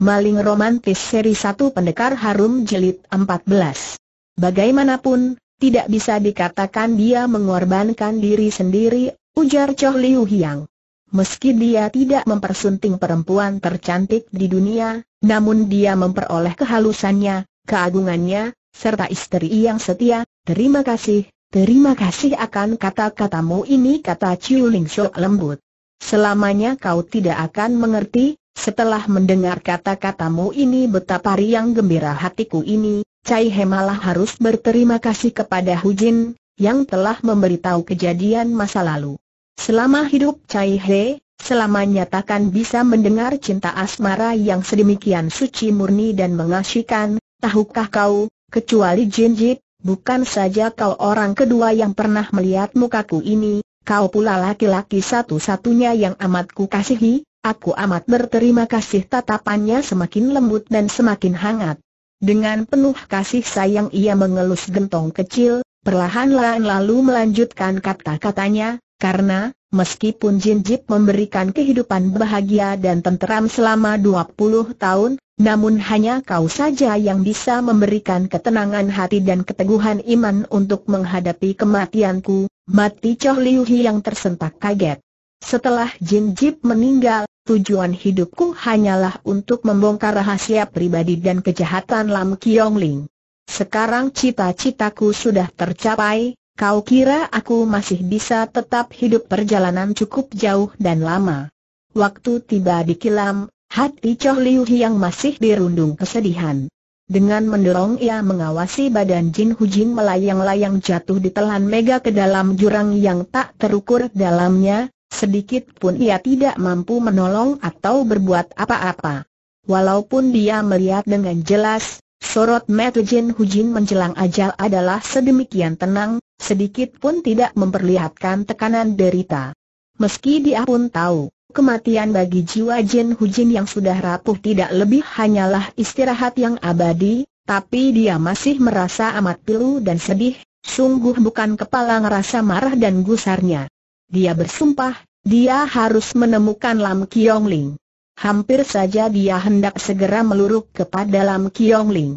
Maling Romantis Seri 1 Pendekar Harum jelit 14. Bagaimanapun, tidak bisa dikatakan dia mengorbankan diri sendiri, ujar Choh Liu Hiang. Meski dia tidak mempersunting perempuan tercantik di dunia, namun dia memperoleh kehalusannya, keagungannya, serta istri yang setia, terima kasih, terima kasih akan kata-katamu ini kata Chiu Ling Shou lembut. Selamanya kau tidak akan mengerti, setelah mendengar kata-katamu ini betapa riang gembira hatiku ini, Cai He malah harus berterima kasih kepada Hu Jin, yang telah memberitahu kejadian masa lalu. Selama hidup Cai He, selamanya takkan bisa mendengar cinta asmara yang sedemikian suci murni dan mengasyikan, tahukah kau, kecuali Jin Jip, bukan saja kau orang kedua yang pernah melihat mukaku ini, kau pula laki-laki satu-satunya yang amat kukasihi. kasihi, Aku amat berterima kasih tatapannya semakin lembut dan semakin hangat. Dengan penuh kasih sayang ia mengelus gentong kecil, perlahan-lahan lalu melanjutkan kata-katanya, karena, meskipun Jin Jip memberikan kehidupan bahagia dan tenteram selama 20 tahun, namun hanya kau saja yang bisa memberikan ketenangan hati dan keteguhan iman untuk menghadapi kematianku, mati Choh Liu Hi yang tersentak kaget. Setelah Jin Jip meninggal, tujuan hidupku hanyalah untuk membongkar rahasia pribadi dan kejahatan Lam Kiong Ling. Sekarang cita-citaku sudah tercapai, kau kira aku masih bisa tetap hidup perjalanan cukup jauh dan lama. Waktu tiba di kilam, hati Choh Liu Hiang masih dirundung kesedihan. Dengan mendorong ia mengawasi badan Jin Hujin melayang-layang jatuh di ditelan mega ke dalam jurang yang tak terukur dalamnya, sedikit pun ia tidak mampu menolong atau berbuat apa-apa. Walaupun dia melihat dengan jelas, sorot mata Jin Hujin menjelang ajal adalah sedemikian tenang, sedikit pun tidak memperlihatkan tekanan derita. Meski dia pun tahu, kematian bagi jiwa Jin Hujin yang sudah rapuh tidak lebih hanyalah istirahat yang abadi, tapi dia masih merasa amat pilu dan sedih, sungguh bukan kepala ngerasa marah dan gusarnya. Dia bersumpah, dia harus menemukan Lam Kiong Ling. Hampir saja dia hendak segera meluruk kepada Lam Kiong Ling.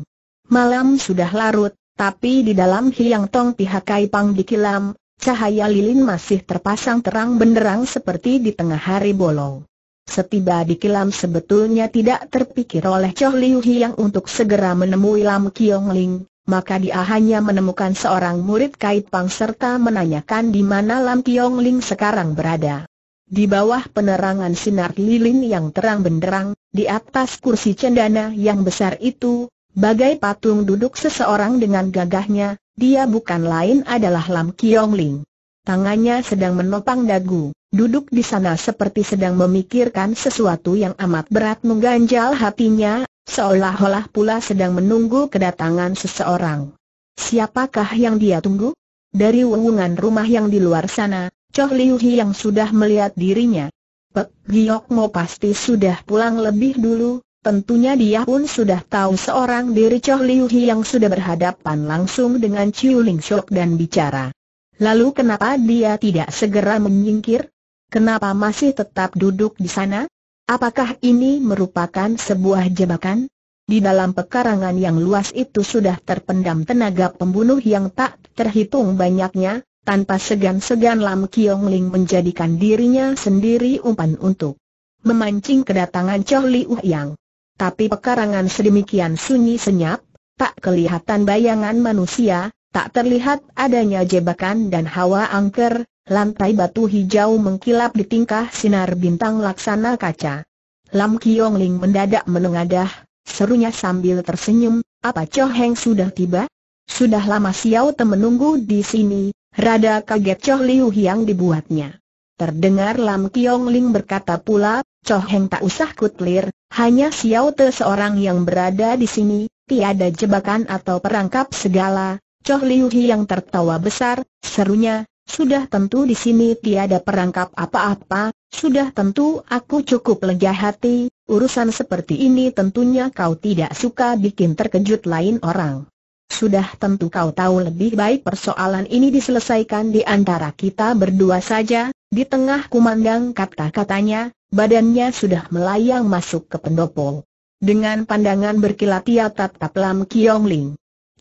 Malam sudah larut, tapi di dalam Hiang Tong pihak Kai Pang dikilam, cahaya lilin masih terpasang terang benderang seperti di tengah hari bolong. Setiba di kilam sebetulnya tidak terpikir oleh Choh Liu Hiang untuk segera menemui Lam Kiong Ling, maka dia hanya menemukan seorang murid Kai Pang serta menanyakan di mana Lam Kiong Ling sekarang berada. Di bawah penerangan sinar lilin yang terang benderang, di atas kursi cendana yang besar itu, bagai patung duduk seseorang dengan gagahnya, dia bukan lain adalah Lam Kiong Ling. Tangannya sedang menopang dagu, duduk di sana seperti sedang memikirkan sesuatu yang amat berat mengganjal hatinya, seolah-olah pula sedang menunggu kedatangan seseorang. Siapakah yang dia tunggu? Dari wewungan rumah yang di luar sana, Chow Liu Hi yang sudah melihat dirinya. Pek Giok Mo pasti sudah pulang lebih dulu, tentunya dia pun sudah tahu seorang diri Chow Liu Hi yang sudah berhadapan langsung dengan Chiu Ling Shok dan bicara. Lalu kenapa dia tidak segera menyingkir? Kenapa masih tetap duduk di sana? Apakah ini merupakan sebuah jebakan? Di dalam pekarangan yang luas itu sudah terpendam tenaga pembunuh yang tak terhitung banyaknya, tanpa segan-segan Lam Kiong Ling menjadikan dirinya sendiri umpan untuk memancing kedatangan Chow Uh Yang. Tapi pekarangan sedemikian sunyi senyap, tak kelihatan bayangan manusia, tak terlihat adanya jebakan dan hawa angker, lantai batu hijau mengkilap di tingkah sinar bintang laksana kaca. Lam Kiong Ling mendadak menengadah, serunya sambil tersenyum, apa Chow Heng sudah tiba? Sudah lama Xiao menunggu di sini, Rada kaget Choh Liu Hiang dibuatnya. Terdengar Lam Kiong Ling berkata pula, Choh Heng tak usah kutlir, hanya Xiao Te seorang yang berada di sini, tiada jebakan atau perangkap segala. Choh Liu Hiang tertawa besar, serunya, sudah tentu di sini tiada perangkap apa-apa, sudah tentu aku cukup lega hati, urusan seperti ini tentunya kau tidak suka bikin terkejut lain orang. Sudah tentu kau tahu lebih baik persoalan ini diselesaikan di antara kita berdua saja, di tengah kumandang kata-katanya, badannya sudah melayang masuk ke pendopo. Dengan pandangan berkilat ia tatap Lam Kiong Ling.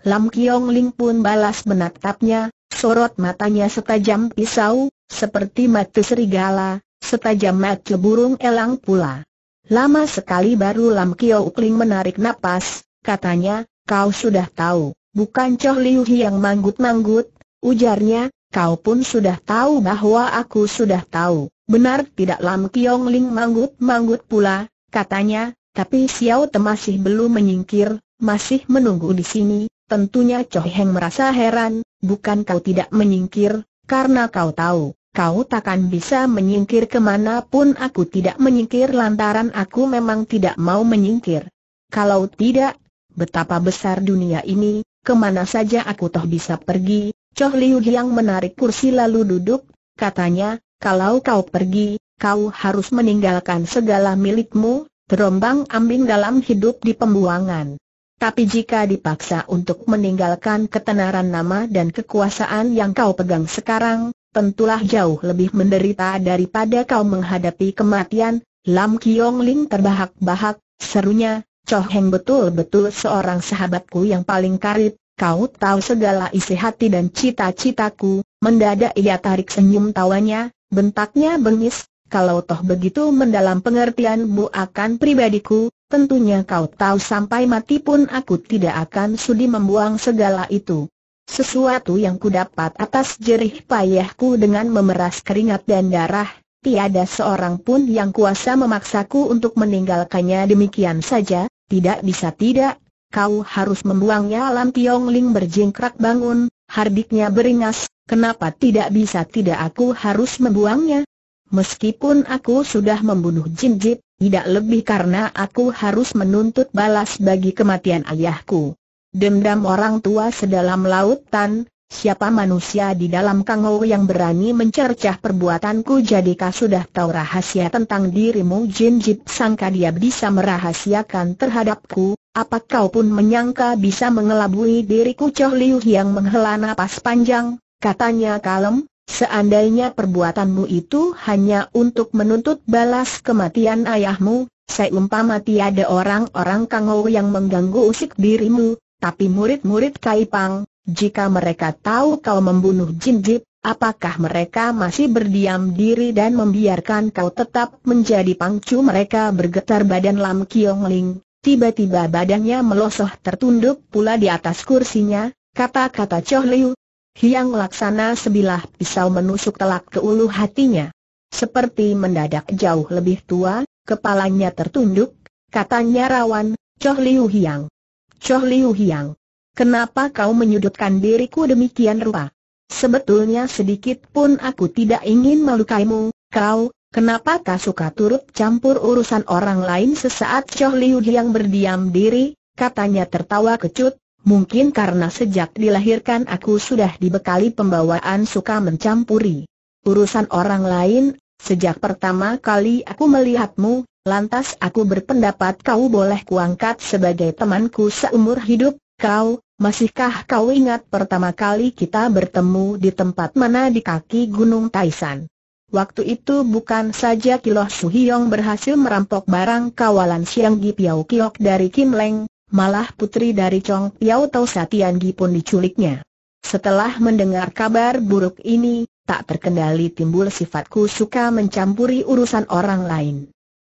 Lam Kiong Ling pun balas menatapnya, sorot matanya setajam pisau, seperti mata serigala, setajam mata burung elang pula. Lama sekali baru Lam Kiong Ling menarik napas, katanya, kau sudah tahu, bukan Choh Liu yang manggut-manggut, ujarnya, kau pun sudah tahu bahwa aku sudah tahu. Benar tidak Lam Kiong Ling manggut-manggut pula, katanya, tapi Xiao Te masih belum menyingkir, masih menunggu di sini, tentunya Choh Heng merasa heran, bukan kau tidak menyingkir, karena kau tahu, kau takkan bisa menyingkir kemanapun aku tidak menyingkir lantaran aku memang tidak mau menyingkir. Kalau tidak, Betapa besar dunia ini, kemana saja aku toh bisa pergi, Choh Liu yang menarik kursi lalu duduk, katanya, kalau kau pergi, kau harus meninggalkan segala milikmu, terombang ambing dalam hidup di pembuangan. Tapi jika dipaksa untuk meninggalkan ketenaran nama dan kekuasaan yang kau pegang sekarang, tentulah jauh lebih menderita daripada kau menghadapi kematian, Lam Kiong Ling terbahak-bahak, serunya, Cho Heng betul-betul seorang sahabatku yang paling karib, kau tahu segala isi hati dan cita-citaku, mendadak ia tarik senyum tawanya, bentaknya bengis, kalau toh begitu mendalam pengertianmu akan pribadiku, tentunya kau tahu sampai mati pun aku tidak akan sudi membuang segala itu. Sesuatu yang ku dapat atas jerih payahku dengan memeras keringat dan darah, tiada seorang pun yang kuasa memaksaku untuk meninggalkannya demikian saja, tidak bisa tidak, kau harus membuangnya Lam Tiong Ling berjingkrak bangun, hardiknya beringas, kenapa tidak bisa tidak aku harus membuangnya? Meskipun aku sudah membunuh Jin Jip, tidak lebih karena aku harus menuntut balas bagi kematian ayahku. Dendam orang tua sedalam lautan, Siapa manusia di dalam kangau yang berani mencercah perbuatanku jadikah sudah tahu rahasia tentang dirimu Jin Jip sangka dia bisa merahasiakan terhadapku, apa kau pun menyangka bisa mengelabui diriku Choh Liu yang menghela napas panjang, katanya kalem, seandainya perbuatanmu itu hanya untuk menuntut balas kematian ayahmu, saya seumpama tiada orang-orang kangau yang mengganggu usik dirimu, tapi murid-murid Kai Pang. Jika mereka tahu kau membunuh Jin Jip, apakah mereka masih berdiam diri dan membiarkan kau tetap menjadi pangcu mereka bergetar badan Lam Kiong Ling? Tiba-tiba badannya melosoh tertunduk pula di atas kursinya, kata-kata Choh Liu. Hiang laksana sebilah pisau menusuk telak ke ulu hatinya. Seperti mendadak jauh lebih tua, kepalanya tertunduk, katanya rawan, Choh Liu Hiang. Choh Liu Hiang. Kenapa kau menyudutkan diriku demikian rupa? Sebetulnya sedikit pun aku tidak ingin melukaimu, kau, kenapa kau suka turut campur urusan orang lain sesaat Choh Liu yang berdiam diri, katanya tertawa kecut, Mungkin karena sejak dilahirkan aku sudah dibekali pembawaan suka mencampuri urusan orang lain, sejak pertama kali aku melihatmu, lantas aku berpendapat kau boleh kuangkat sebagai temanku seumur hidup, Kau, masihkah kau ingat pertama kali kita bertemu di tempat mana di kaki Gunung Taisan? Waktu itu bukan saja Kiloh Suhiyong berhasil merampok barang kawalan Siang Gi Piao Kiok dari Kim Leng, malah putri dari Chong Piao Tau Satian Gi pun diculiknya. Setelah mendengar kabar buruk ini, tak terkendali timbul sifatku suka mencampuri urusan orang lain.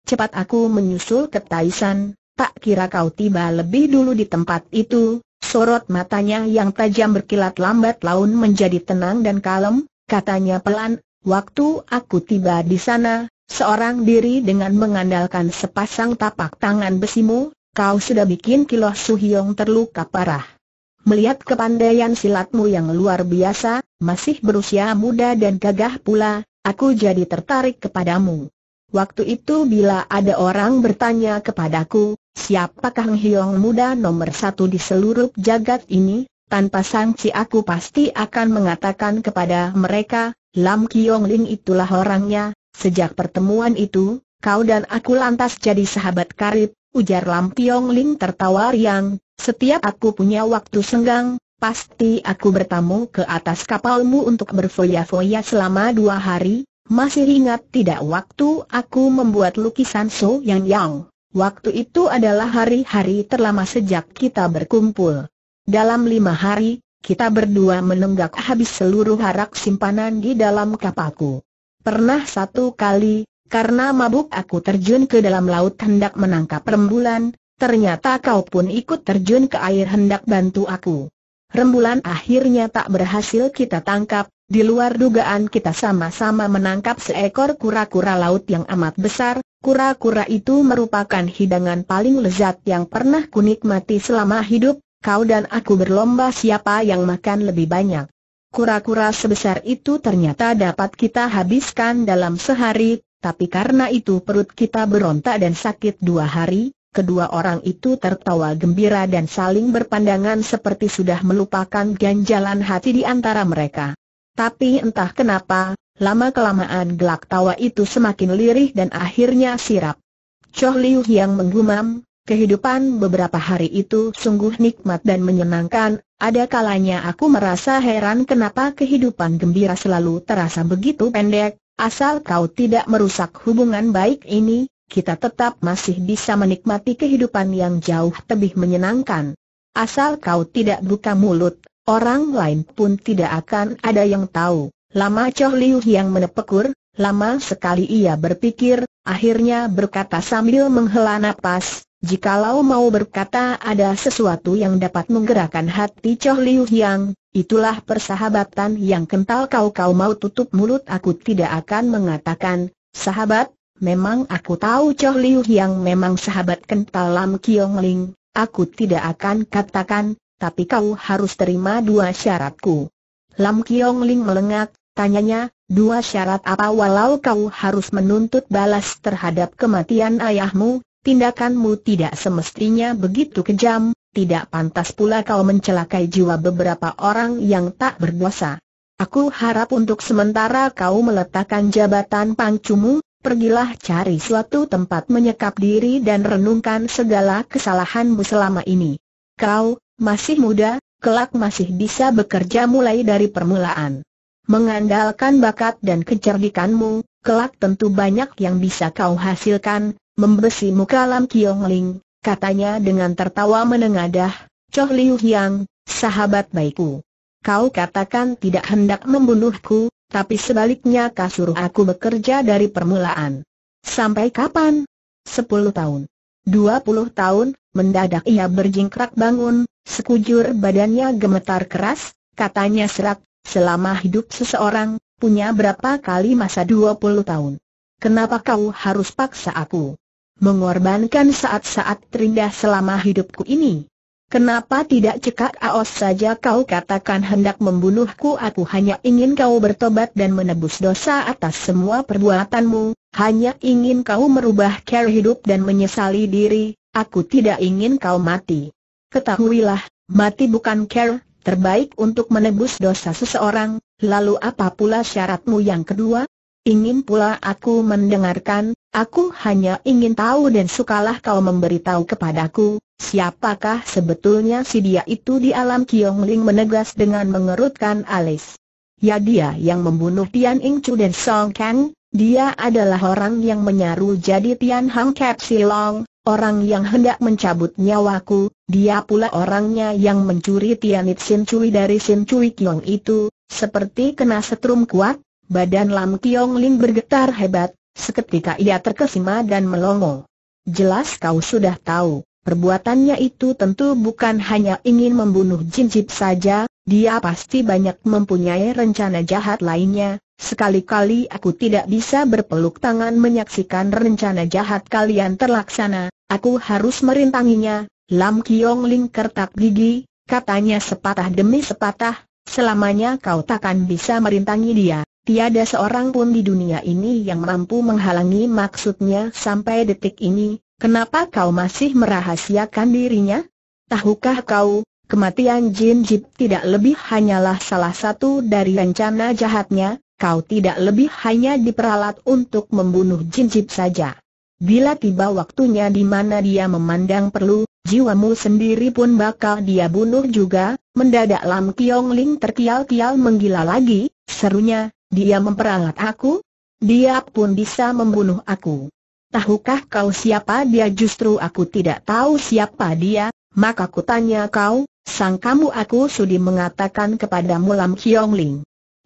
Cepat aku menyusul ke Taisan, tak kira kau tiba lebih dulu di tempat itu, sorot matanya yang tajam berkilat lambat laun menjadi tenang dan kalem, katanya pelan, waktu aku tiba di sana, seorang diri dengan mengandalkan sepasang tapak tangan besimu, kau sudah bikin kilos suhiong terluka parah. Melihat kepandaian silatmu yang luar biasa, masih berusia muda dan gagah pula, aku jadi tertarik kepadamu. Waktu itu bila ada orang bertanya kepadaku, Siapakah Hyong muda nomor satu di seluruh jagat ini? Tanpa sangsi aku pasti akan mengatakan kepada mereka, Lam Kiong Ling itulah orangnya, sejak pertemuan itu, kau dan aku lantas jadi sahabat karib, ujar Lam Kiong Ling tertawa riang, setiap aku punya waktu senggang, pasti aku bertamu ke atas kapalmu untuk berfoya-foya selama dua hari, masih ingat tidak waktu aku membuat lukisan So Yang Yang? Waktu itu adalah hari-hari terlama sejak kita berkumpul. Dalam lima hari, kita berdua menenggak habis seluruh harak simpanan di dalam kapaku. Pernah satu kali, karena mabuk aku terjun ke dalam laut hendak menangkap rembulan, ternyata kau pun ikut terjun ke air hendak bantu aku. Rembulan akhirnya tak berhasil kita tangkap, di luar dugaan kita sama-sama menangkap seekor kura-kura laut yang amat besar, kura-kura itu merupakan hidangan paling lezat yang pernah kunikmati selama hidup, kau dan aku berlomba siapa yang makan lebih banyak. Kura-kura sebesar itu ternyata dapat kita habiskan dalam sehari, tapi karena itu perut kita berontak dan sakit dua hari, kedua orang itu tertawa gembira dan saling berpandangan seperti sudah melupakan ganjalan hati di antara mereka. Tapi entah kenapa, lama-kelamaan gelak tawa itu semakin lirih dan akhirnya sirap. Choh Liu yang menggumam, kehidupan beberapa hari itu sungguh nikmat dan menyenangkan, ada kalanya aku merasa heran kenapa kehidupan gembira selalu terasa begitu pendek, asal kau tidak merusak hubungan baik ini, kita tetap masih bisa menikmati kehidupan yang jauh lebih menyenangkan. Asal kau tidak buka mulut, Orang lain pun tidak akan ada yang tahu. Lama Choh Liu yang menepekur, lama sekali ia berpikir, akhirnya berkata sambil menghela napas, jikalau mau berkata ada sesuatu yang dapat menggerakkan hati Choh Liu yang, itulah persahabatan yang kental kau kau mau tutup mulut aku tidak akan mengatakan, sahabat, memang aku tahu Choh Liu yang memang sahabat kental Lam Kiong Ling, aku tidak akan katakan, tapi kau harus terima dua syaratku. Lam Kiong Ling melengak, tanyanya, dua syarat apa walau kau harus menuntut balas terhadap kematian ayahmu, tindakanmu tidak semestinya begitu kejam, tidak pantas pula kau mencelakai jiwa beberapa orang yang tak berdosa. Aku harap untuk sementara kau meletakkan jabatan pangcumu, Pergilah cari suatu tempat menyekap diri dan renungkan segala kesalahanmu selama ini. Kau, masih muda, kelak masih bisa bekerja mulai dari permulaan. Mengandalkan bakat dan kecerdikanmu, kelak tentu banyak yang bisa kau hasilkan, membesi muka Lam Kiong Ling, katanya dengan tertawa menengadah, Choh Liu Yang, sahabat baikku. Kau katakan tidak hendak membunuhku, tapi sebaliknya kau suruh aku bekerja dari permulaan. Sampai kapan? Sepuluh tahun. Dua puluh tahun, mendadak ia berjingkrak bangun, Sekujur badannya gemetar keras, katanya serak, selama hidup seseorang, punya berapa kali masa 20 tahun. Kenapa kau harus paksa aku? Mengorbankan saat-saat terindah selama hidupku ini. Kenapa tidak cekak aos saja kau katakan hendak membunuhku aku hanya ingin kau bertobat dan menebus dosa atas semua perbuatanmu, hanya ingin kau merubah care hidup dan menyesali diri, aku tidak ingin kau mati. Ketahuilah, mati bukan care, terbaik untuk menebus dosa seseorang, lalu apa pula syaratmu yang kedua? Ingin pula aku mendengarkan, aku hanya ingin tahu dan sukalah kau memberitahu kepadaku, siapakah sebetulnya si dia itu di alam Kiong Ling menegas dengan mengerutkan alis. Ya dia yang membunuh Tian Ing Chu dan Song Kang, dia adalah orang yang menyaru jadi Tian Hang Kap Silong, Orang yang hendak mencabut nyawaku, dia pula orangnya yang mencuri Tianit Sin Cui dari Sin Cui Kiong itu, seperti kena setrum kuat, badan Lam Kiong Ling bergetar hebat, seketika ia terkesima dan melongo. Jelas kau sudah tahu, perbuatannya itu tentu bukan hanya ingin membunuh Jin Jip saja, dia pasti banyak mempunyai rencana jahat lainnya, sekali-kali aku tidak bisa berpeluk tangan menyaksikan rencana jahat kalian terlaksana, aku harus merintanginya, Lam Kiong Ling kertak gigi, katanya sepatah demi sepatah, selamanya kau takkan bisa merintangi dia. Tiada seorang pun di dunia ini yang mampu menghalangi maksudnya sampai detik ini, kenapa kau masih merahasiakan dirinya? Tahukah kau, Kematian Jin Jip tidak lebih hanyalah salah satu dari rencana jahatnya, kau tidak lebih hanya diperalat untuk membunuh Jin Jip saja. Bila tiba waktunya di mana dia memandang perlu, jiwamu sendiri pun bakal dia bunuh juga, mendadak Lam Kiong Ling terkial-kial menggila lagi, serunya, dia memperalat aku? Dia pun bisa membunuh aku. Tahukah kau siapa dia justru aku tidak tahu siapa dia, maka kutanya kau, Sang kamu aku sudi mengatakan kepadamu Lam Kiong Ling.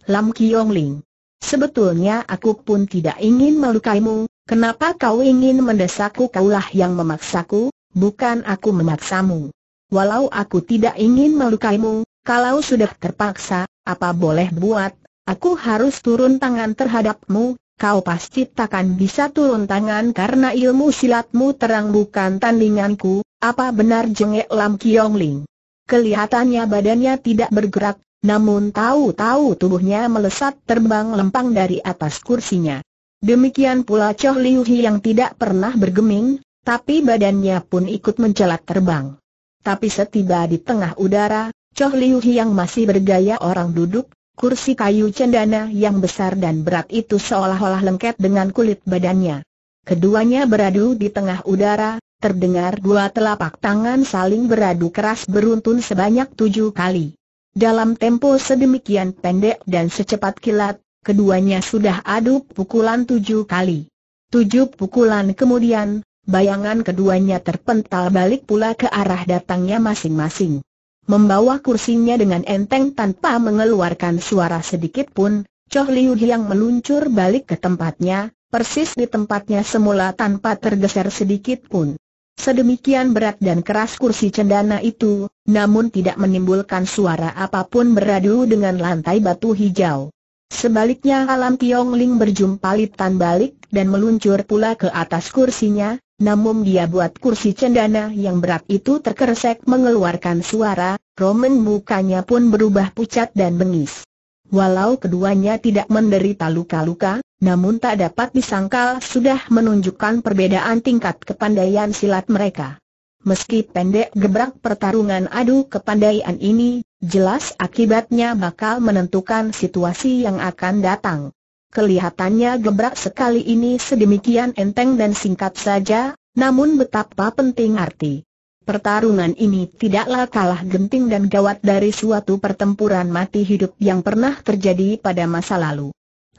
Lam Kiong Ling. Sebetulnya aku pun tidak ingin melukaimu, kenapa kau ingin mendesakku kaulah yang memaksaku, bukan aku memaksamu. Walau aku tidak ingin melukaimu, kalau sudah terpaksa, apa boleh buat, aku harus turun tangan terhadapmu, kau pasti takkan bisa turun tangan karena ilmu silatmu terang bukan tandinganku, apa benar jengek Lam Kiong Ling. Kelihatannya badannya tidak bergerak, namun tahu-tahu tubuhnya melesat terbang lempang dari atas kursinya. Demikian pula Choh Liu Hi yang tidak pernah bergeming, tapi badannya pun ikut mencelat terbang. Tapi setiba di tengah udara, Choh Liu Hi yang masih bergaya orang duduk, kursi kayu cendana yang besar dan berat itu seolah-olah lengket dengan kulit badannya. Keduanya beradu di tengah udara, terdengar dua telapak tangan saling beradu keras beruntun sebanyak tujuh kali. Dalam tempo sedemikian pendek dan secepat kilat, keduanya sudah adu pukulan tujuh kali. Tujuh pukulan kemudian, bayangan keduanya terpental balik pula ke arah datangnya masing-masing. Membawa kursinya dengan enteng tanpa mengeluarkan suara sedikit pun, Choh Liu Hiang meluncur balik ke tempatnya, persis di tempatnya semula tanpa tergeser sedikit pun. Sedemikian berat dan keras kursi cendana itu, namun tidak menimbulkan suara apapun beradu dengan lantai batu hijau. Sebaliknya alam Tiong Ling berjumpa litan balik dan meluncur pula ke atas kursinya, namun dia buat kursi cendana yang berat itu terkeresek mengeluarkan suara, Roman mukanya pun berubah pucat dan bengis. Walau keduanya tidak menderita luka-luka, namun tak dapat disangkal sudah menunjukkan perbedaan tingkat kepandaian silat mereka. Meski pendek gebrak pertarungan adu kepandaian ini, jelas akibatnya bakal menentukan situasi yang akan datang. Kelihatannya gebrak sekali ini sedemikian enteng dan singkat saja, namun betapa penting arti Pertarungan ini tidaklah kalah genting dan gawat dari suatu pertempuran mati hidup yang pernah terjadi pada masa lalu.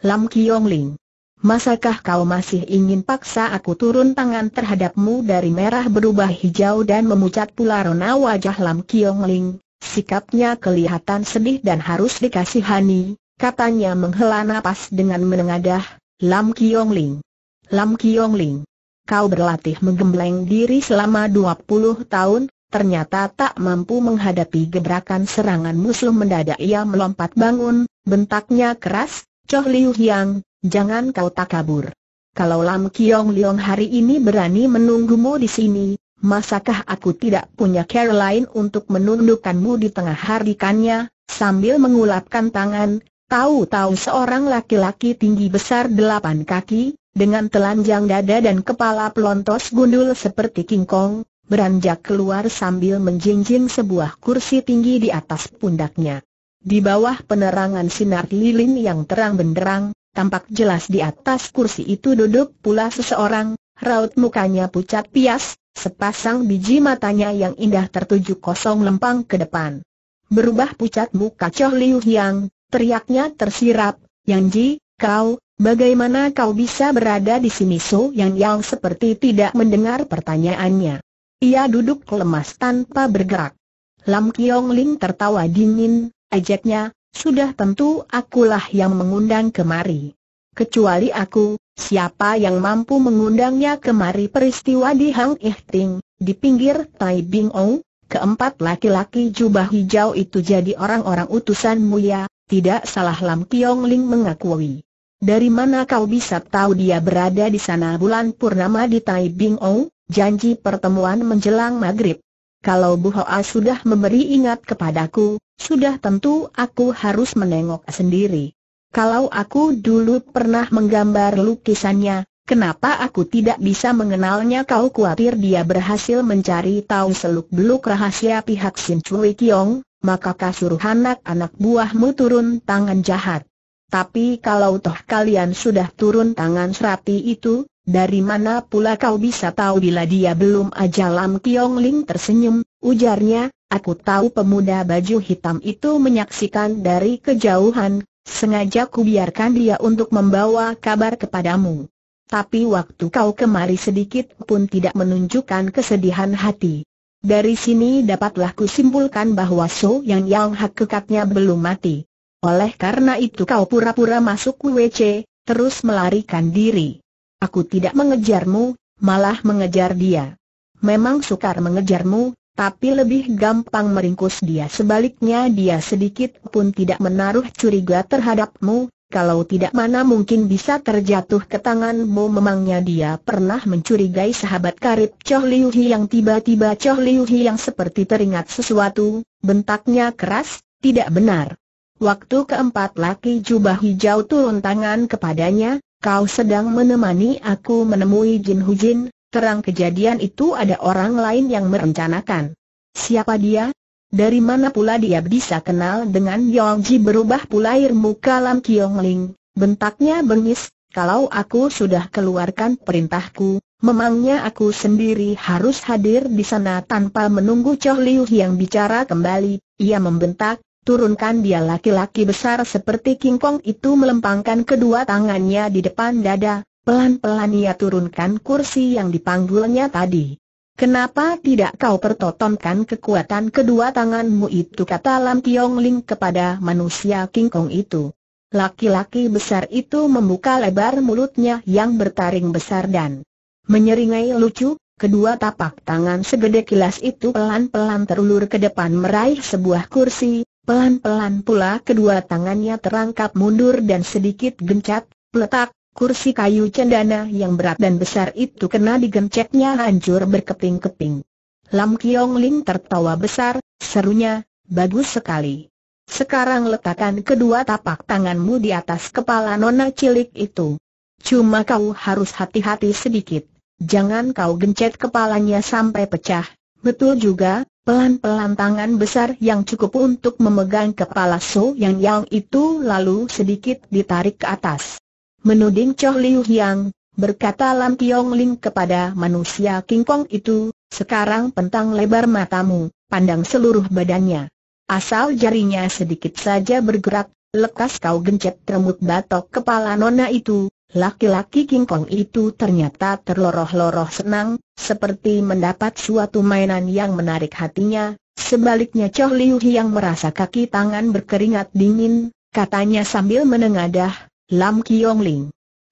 Lam Kiong Ling. Masakah kau masih ingin paksa aku turun tangan terhadapmu dari merah berubah hijau dan memucat pula rona wajah Lam Kiong Ling? Sikapnya kelihatan sedih dan harus dikasihani, katanya menghela napas dengan menengadah, Lam Kiong Ling. Lam Kiong Ling kau berlatih menggembleng diri selama 20 tahun, ternyata tak mampu menghadapi gebrakan serangan musuh mendadak ia melompat bangun, bentaknya keras, Choh Liu Hiang, jangan kau tak kabur. Kalau Lam Kiong Liong hari ini berani menunggumu di sini, masakah aku tidak punya care lain untuk menundukkanmu di tengah harikannya, sambil mengulapkan tangan, tahu-tahu seorang laki-laki tinggi besar delapan kaki, dengan telanjang dada dan kepala pelontos gundul seperti king kong, beranjak keluar sambil menjinjing sebuah kursi tinggi di atas pundaknya. Di bawah penerangan sinar lilin yang terang benderang, tampak jelas di atas kursi itu duduk pula seseorang, raut mukanya pucat pias, sepasang biji matanya yang indah tertuju kosong lempang ke depan. Berubah pucat muka Choh Liu Yang, teriaknya tersirap, Yang Ji, kau, Bagaimana kau bisa berada di sini So Yang Yang seperti tidak mendengar pertanyaannya. Ia duduk lemas tanpa bergerak. Lam Kiong Ling tertawa dingin, ajaknya, sudah tentu akulah yang mengundang kemari. Kecuali aku, siapa yang mampu mengundangnya kemari peristiwa di Hang Ih Ting, di pinggir Tai Bing Ou, keempat laki-laki jubah hijau itu jadi orang-orang utusan mulia, tidak salah Lam Kiong Ling mengakui. Dari mana kau bisa tahu dia berada di sana bulan purnama di Tai Bing O, janji pertemuan menjelang maghrib? Kalau Bu Hoa sudah memberi ingat kepadaku, sudah tentu aku harus menengok sendiri. Kalau aku dulu pernah menggambar lukisannya, kenapa aku tidak bisa mengenalnya kau khawatir dia berhasil mencari tahu seluk-beluk rahasia pihak Sin Chui Kiong, maka kasuruh anak-anak buahmu turun tangan jahat tapi kalau toh kalian sudah turun tangan serapi itu, dari mana pula kau bisa tahu bila dia belum aja Lam Kiong Ling tersenyum, ujarnya, aku tahu pemuda baju hitam itu menyaksikan dari kejauhan, sengaja ku biarkan dia untuk membawa kabar kepadamu. Tapi waktu kau kemari sedikit pun tidak menunjukkan kesedihan hati. Dari sini dapatlah kusimpulkan bahwa So Yang Yang hak kekatnya belum mati. Oleh karena itu kau pura-pura masuk WC, terus melarikan diri. Aku tidak mengejarmu, malah mengejar dia. Memang sukar mengejarmu, tapi lebih gampang meringkus dia sebaliknya dia sedikit pun tidak menaruh curiga terhadapmu, kalau tidak mana mungkin bisa terjatuh ke tanganmu memangnya dia pernah mencurigai sahabat karib Choh Liu Hi yang tiba-tiba Choh Liu Hi yang seperti teringat sesuatu, bentaknya keras, tidak benar. Waktu keempat laki jubah hijau turun tangan kepadanya, kau sedang menemani aku menemui Jin Hujin, terang kejadian itu ada orang lain yang merencanakan. Siapa dia? Dari mana pula dia bisa kenal dengan Yong Ji berubah pula muka Lam Kiong Ling, bentaknya bengis, kalau aku sudah keluarkan perintahku, memangnya aku sendiri harus hadir di sana tanpa menunggu Choh Liu yang bicara kembali, ia membentak, turunkan dia laki-laki besar seperti King Kong itu melempangkan kedua tangannya di depan dada, pelan-pelan ia turunkan kursi yang dipanggulnya tadi. Kenapa tidak kau pertontonkan kekuatan kedua tanganmu itu kata Lam Tiong Ling kepada manusia King Kong itu. Laki-laki besar itu membuka lebar mulutnya yang bertaring besar dan menyeringai lucu, kedua tapak tangan segede kilas itu pelan-pelan terulur ke depan meraih sebuah kursi, Pelan-pelan pula kedua tangannya terangkap mundur dan sedikit gencat, peletak, kursi kayu cendana yang berat dan besar itu kena digencetnya hancur berkeping-keping. Lam Kiong Ling tertawa besar, serunya, bagus sekali. Sekarang letakkan kedua tapak tanganmu di atas kepala nona cilik itu. Cuma kau harus hati-hati sedikit, jangan kau gencet kepalanya sampai pecah. Betul juga, Pelan-pelan tangan besar yang cukup untuk memegang kepala So Yang Yang itu lalu sedikit ditarik ke atas. Menuding Choh Liu Yang, berkata Lam Tiong Ling kepada manusia King Kong itu, sekarang pentang lebar matamu, pandang seluruh badannya. Asal jarinya sedikit saja bergerak, lekas kau gencet remut batok kepala nona itu, Laki-laki King Kong itu ternyata terloroh-loroh senang, seperti mendapat suatu mainan yang menarik hatinya, sebaliknya Choh Liu yang merasa kaki tangan berkeringat dingin, katanya sambil menengadah, Lam Kiong Ling.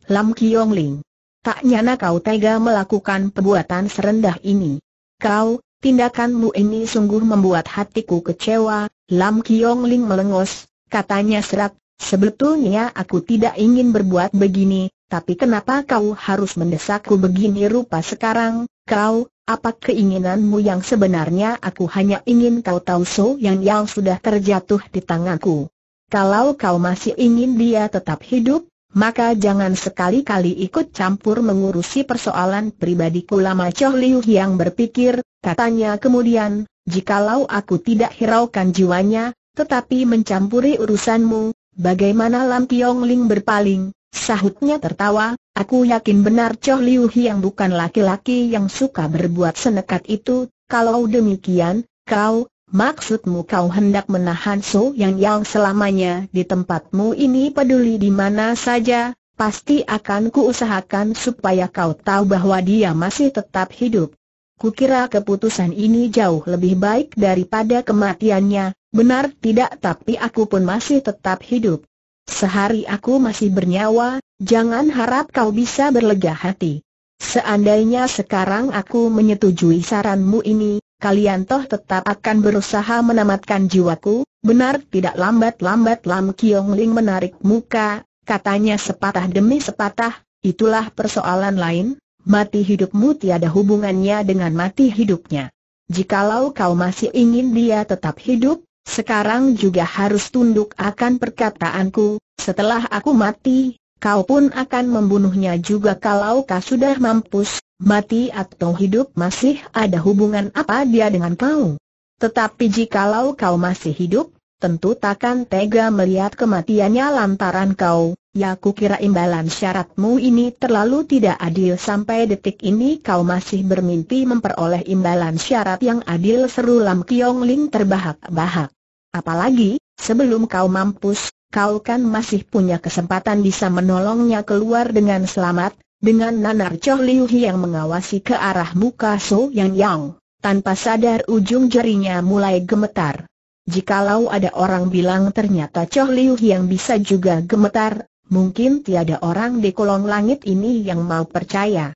Lam Kiong Ling. Tak nyana kau tega melakukan perbuatan serendah ini. Kau, tindakanmu ini sungguh membuat hatiku kecewa, Lam Kiong Ling melengos, katanya serak Sebetulnya aku tidak ingin berbuat begini, tapi kenapa kau harus mendesakku begini rupa sekarang? Kau, apa keinginanmu yang sebenarnya aku hanya ingin kau tahu So Yang yang sudah terjatuh di tanganku. Kalau kau masih ingin dia tetap hidup, maka jangan sekali-kali ikut campur mengurusi persoalan pribadiku lama Choh Liu yang berpikir, katanya kemudian, jikalau aku tidak hiraukan jiwanya, tetapi mencampuri urusanmu, Bagaimana Lam Tiong Ling berpaling, sahutnya tertawa, aku yakin benar Choh Liu yang bukan laki-laki yang suka berbuat senekat itu, kalau demikian, kau, maksudmu kau hendak menahan So Yang Yang selamanya di tempatmu ini peduli di mana saja, pasti akan kuusahakan supaya kau tahu bahwa dia masih tetap hidup. Kukira keputusan ini jauh lebih baik daripada kematiannya, Benar tidak tapi aku pun masih tetap hidup. Sehari aku masih bernyawa, jangan harap kau bisa berlega hati. Seandainya sekarang aku menyetujui saranmu ini, kalian toh tetap akan berusaha menamatkan jiwaku, benar tidak lambat-lambat Lam Kiong Ling menarik muka, katanya sepatah demi sepatah, itulah persoalan lain, mati hidupmu tiada hubungannya dengan mati hidupnya. Jikalau kau masih ingin dia tetap hidup, sekarang juga harus tunduk akan perkataanku, setelah aku mati, kau pun akan membunuhnya juga kalau kau sudah mampus, mati atau hidup masih ada hubungan apa dia dengan kau. Tetapi jikalau kau masih hidup, tentu takkan tega melihat kematiannya lantaran kau, ya ku kira imbalan syaratmu ini terlalu tidak adil sampai detik ini kau masih bermimpi memperoleh imbalan syarat yang adil seru Lam Kiong Ling terbahak-bahak. Apalagi, sebelum kau mampus, kau kan masih punya kesempatan bisa menolongnya keluar dengan selamat, dengan nanar Choh Liu yang mengawasi ke arah muka So Yang Yang. Tanpa sadar ujung jarinya mulai gemetar. Jikalau ada orang bilang ternyata Choh Liu yang bisa juga gemetar, mungkin tiada orang di kolong langit ini yang mau percaya.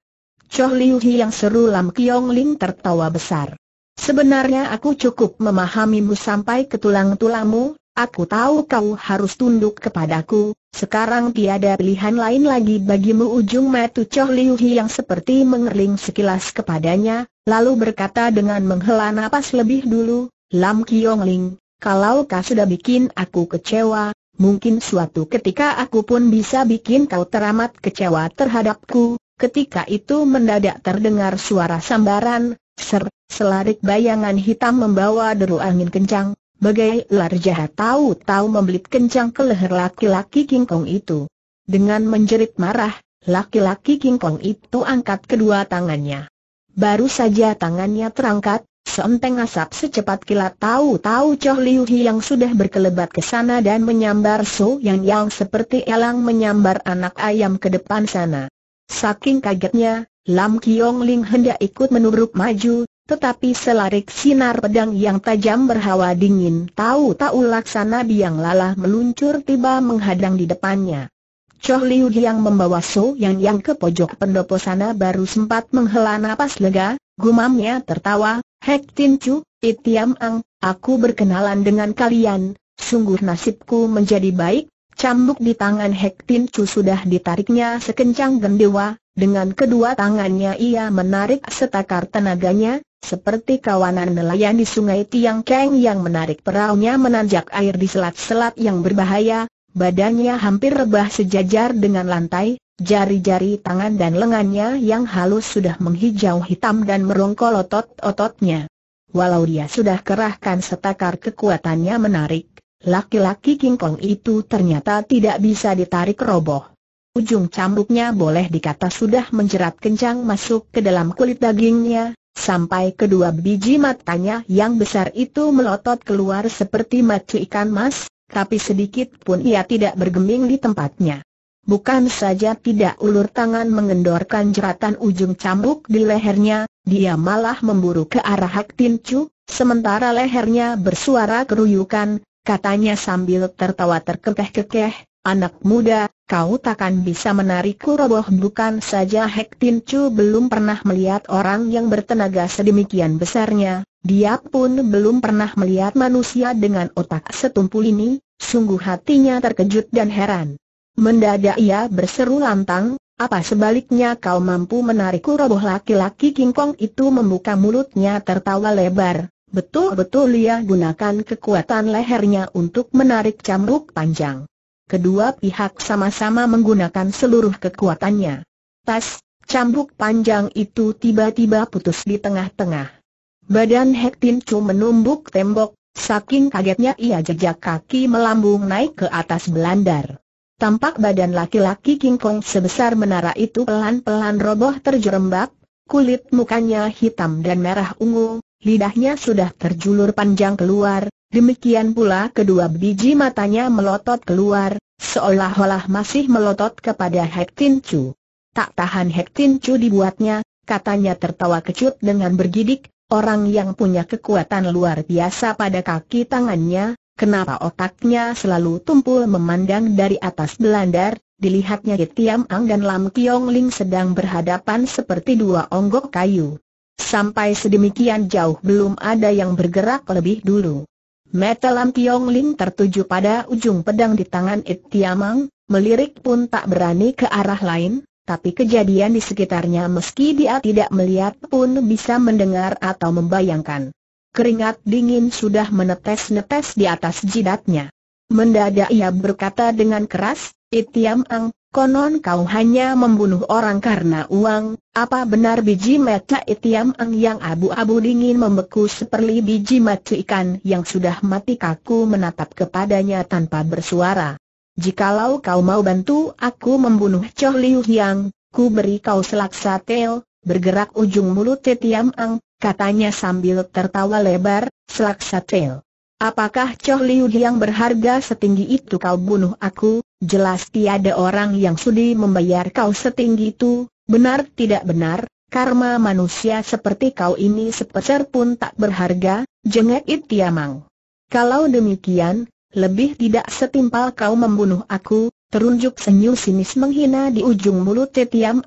Choh Liu yang seru Lam Kiong Ling tertawa besar. Sebenarnya aku cukup memahamimu sampai ke tulang-tulangmu, aku tahu kau harus tunduk kepadaku, sekarang tiada pilihan lain lagi bagimu ujung metu Choh Liu Hi yang seperti mengerling sekilas kepadanya, lalu berkata dengan menghela nafas lebih dulu, Lam Kiong Ling, kalau kau sudah bikin aku kecewa, mungkin suatu ketika aku pun bisa bikin kau teramat kecewa terhadapku, ketika itu mendadak terdengar suara sambaran, Ser, selarik bayangan hitam membawa deru angin kencang, bagai ular jahat tahu-tahu membelit kencang ke leher laki-laki King Kong itu. Dengan menjerit marah, laki-laki King Kong itu angkat kedua tangannya. Baru saja tangannya terangkat, Seenteng asap secepat kilat tahu-tahu Choh Liu Hi yang sudah berkelebat ke sana dan menyambar So Yang Yang seperti elang menyambar anak ayam ke depan sana. Saking kagetnya, Lam Kiong Ling hendak ikut menurut maju, tetapi selarik sinar pedang yang tajam berhawa dingin tahu-tahu laksana biang lala meluncur tiba menghadang di depannya. Choh Liu yang membawa So Yang Yang ke pojok pendopo sana baru sempat menghela napas lega, gumamnya tertawa, Hek Tin Chu, Itiam Ang, aku berkenalan dengan kalian, sungguh nasibku menjadi baik, Cambuk di tangan Hek Tin Chu sudah ditariknya sekencang gendewa, dengan kedua tangannya ia menarik setakar tenaganya, seperti kawanan nelayan di sungai Tiang Keng yang menarik peraunya menanjak air di selat-selat yang berbahaya, badannya hampir rebah sejajar dengan lantai, jari-jari tangan dan lengannya yang halus sudah menghijau hitam dan merongkol otot-ototnya. Walau dia sudah kerahkan setakar kekuatannya menarik, Laki-laki kingkong itu ternyata tidak bisa ditarik roboh. Ujung cambuknya boleh dikata sudah menjerat kencang masuk ke dalam kulit dagingnya, sampai kedua biji matanya yang besar itu melotot keluar seperti mata ikan mas, tapi sedikit pun ia tidak bergeming di tempatnya. Bukan saja tidak ulur tangan mengendorkan jeratan ujung cambuk di lehernya, dia malah memburu ke arah Hak Tin Chu, sementara lehernya bersuara keruyukan, katanya sambil tertawa terkekeh-kekeh, anak muda, kau takkan bisa menarikku roboh bukan saja Hek Tin Chu belum pernah melihat orang yang bertenaga sedemikian besarnya, dia pun belum pernah melihat manusia dengan otak setumpul ini, sungguh hatinya terkejut dan heran. Mendadak ia berseru lantang, apa sebaliknya kau mampu menarikku roboh laki-laki Kong itu membuka mulutnya tertawa lebar, Betul-betul ia gunakan kekuatan lehernya untuk menarik cambuk panjang. Kedua pihak sama-sama menggunakan seluruh kekuatannya. Tas, cambuk panjang itu tiba-tiba putus di tengah-tengah. Badan Hek Tin Chu menumbuk tembok, saking kagetnya ia jejak kaki melambung naik ke atas belandar. Tampak badan laki-laki King Kong sebesar menara itu pelan-pelan roboh terjerembab, kulit mukanya hitam dan merah ungu, lidahnya sudah terjulur panjang keluar, demikian pula kedua biji matanya melotot keluar, seolah-olah masih melotot kepada Hek Tin Chu. Tak tahan Hek Tin Chu dibuatnya, katanya tertawa kecut dengan bergidik, orang yang punya kekuatan luar biasa pada kaki tangannya, kenapa otaknya selalu tumpul memandang dari atas belandar, dilihatnya Tiam Ang dan Lam Kiong Ling sedang berhadapan seperti dua onggok kayu. Sampai sedemikian jauh belum ada yang bergerak lebih dulu. Mata Lampiong Kiong tertuju pada ujung pedang di tangan It Tiamang, melirik pun tak berani ke arah lain, tapi kejadian di sekitarnya meski dia tidak melihat pun bisa mendengar atau membayangkan. Keringat dingin sudah menetes-netes di atas jidatnya. Mendadak ia berkata dengan keras, It Tiamang, Konon kau hanya membunuh orang karena uang, apa benar biji mata itiam ang yang abu-abu dingin membeku seperti biji mata ikan yang sudah mati kaku menatap kepadanya tanpa bersuara. Jikalau kau mau bantu aku membunuh Choh Liu Hyang, ku beri kau selaksa tel, bergerak ujung mulut itiam ang, katanya sambil tertawa lebar, selaksa tel. Apakah Choh Liu Hyang berharga setinggi itu kau bunuh aku, jelas tiada orang yang sudi membayar kau setinggi itu, benar tidak benar, karma manusia seperti kau ini sepeser pun tak berharga, jengek Itiamang. Kalau demikian, lebih tidak setimpal kau membunuh aku, terunjuk senyum sinis menghina di ujung mulut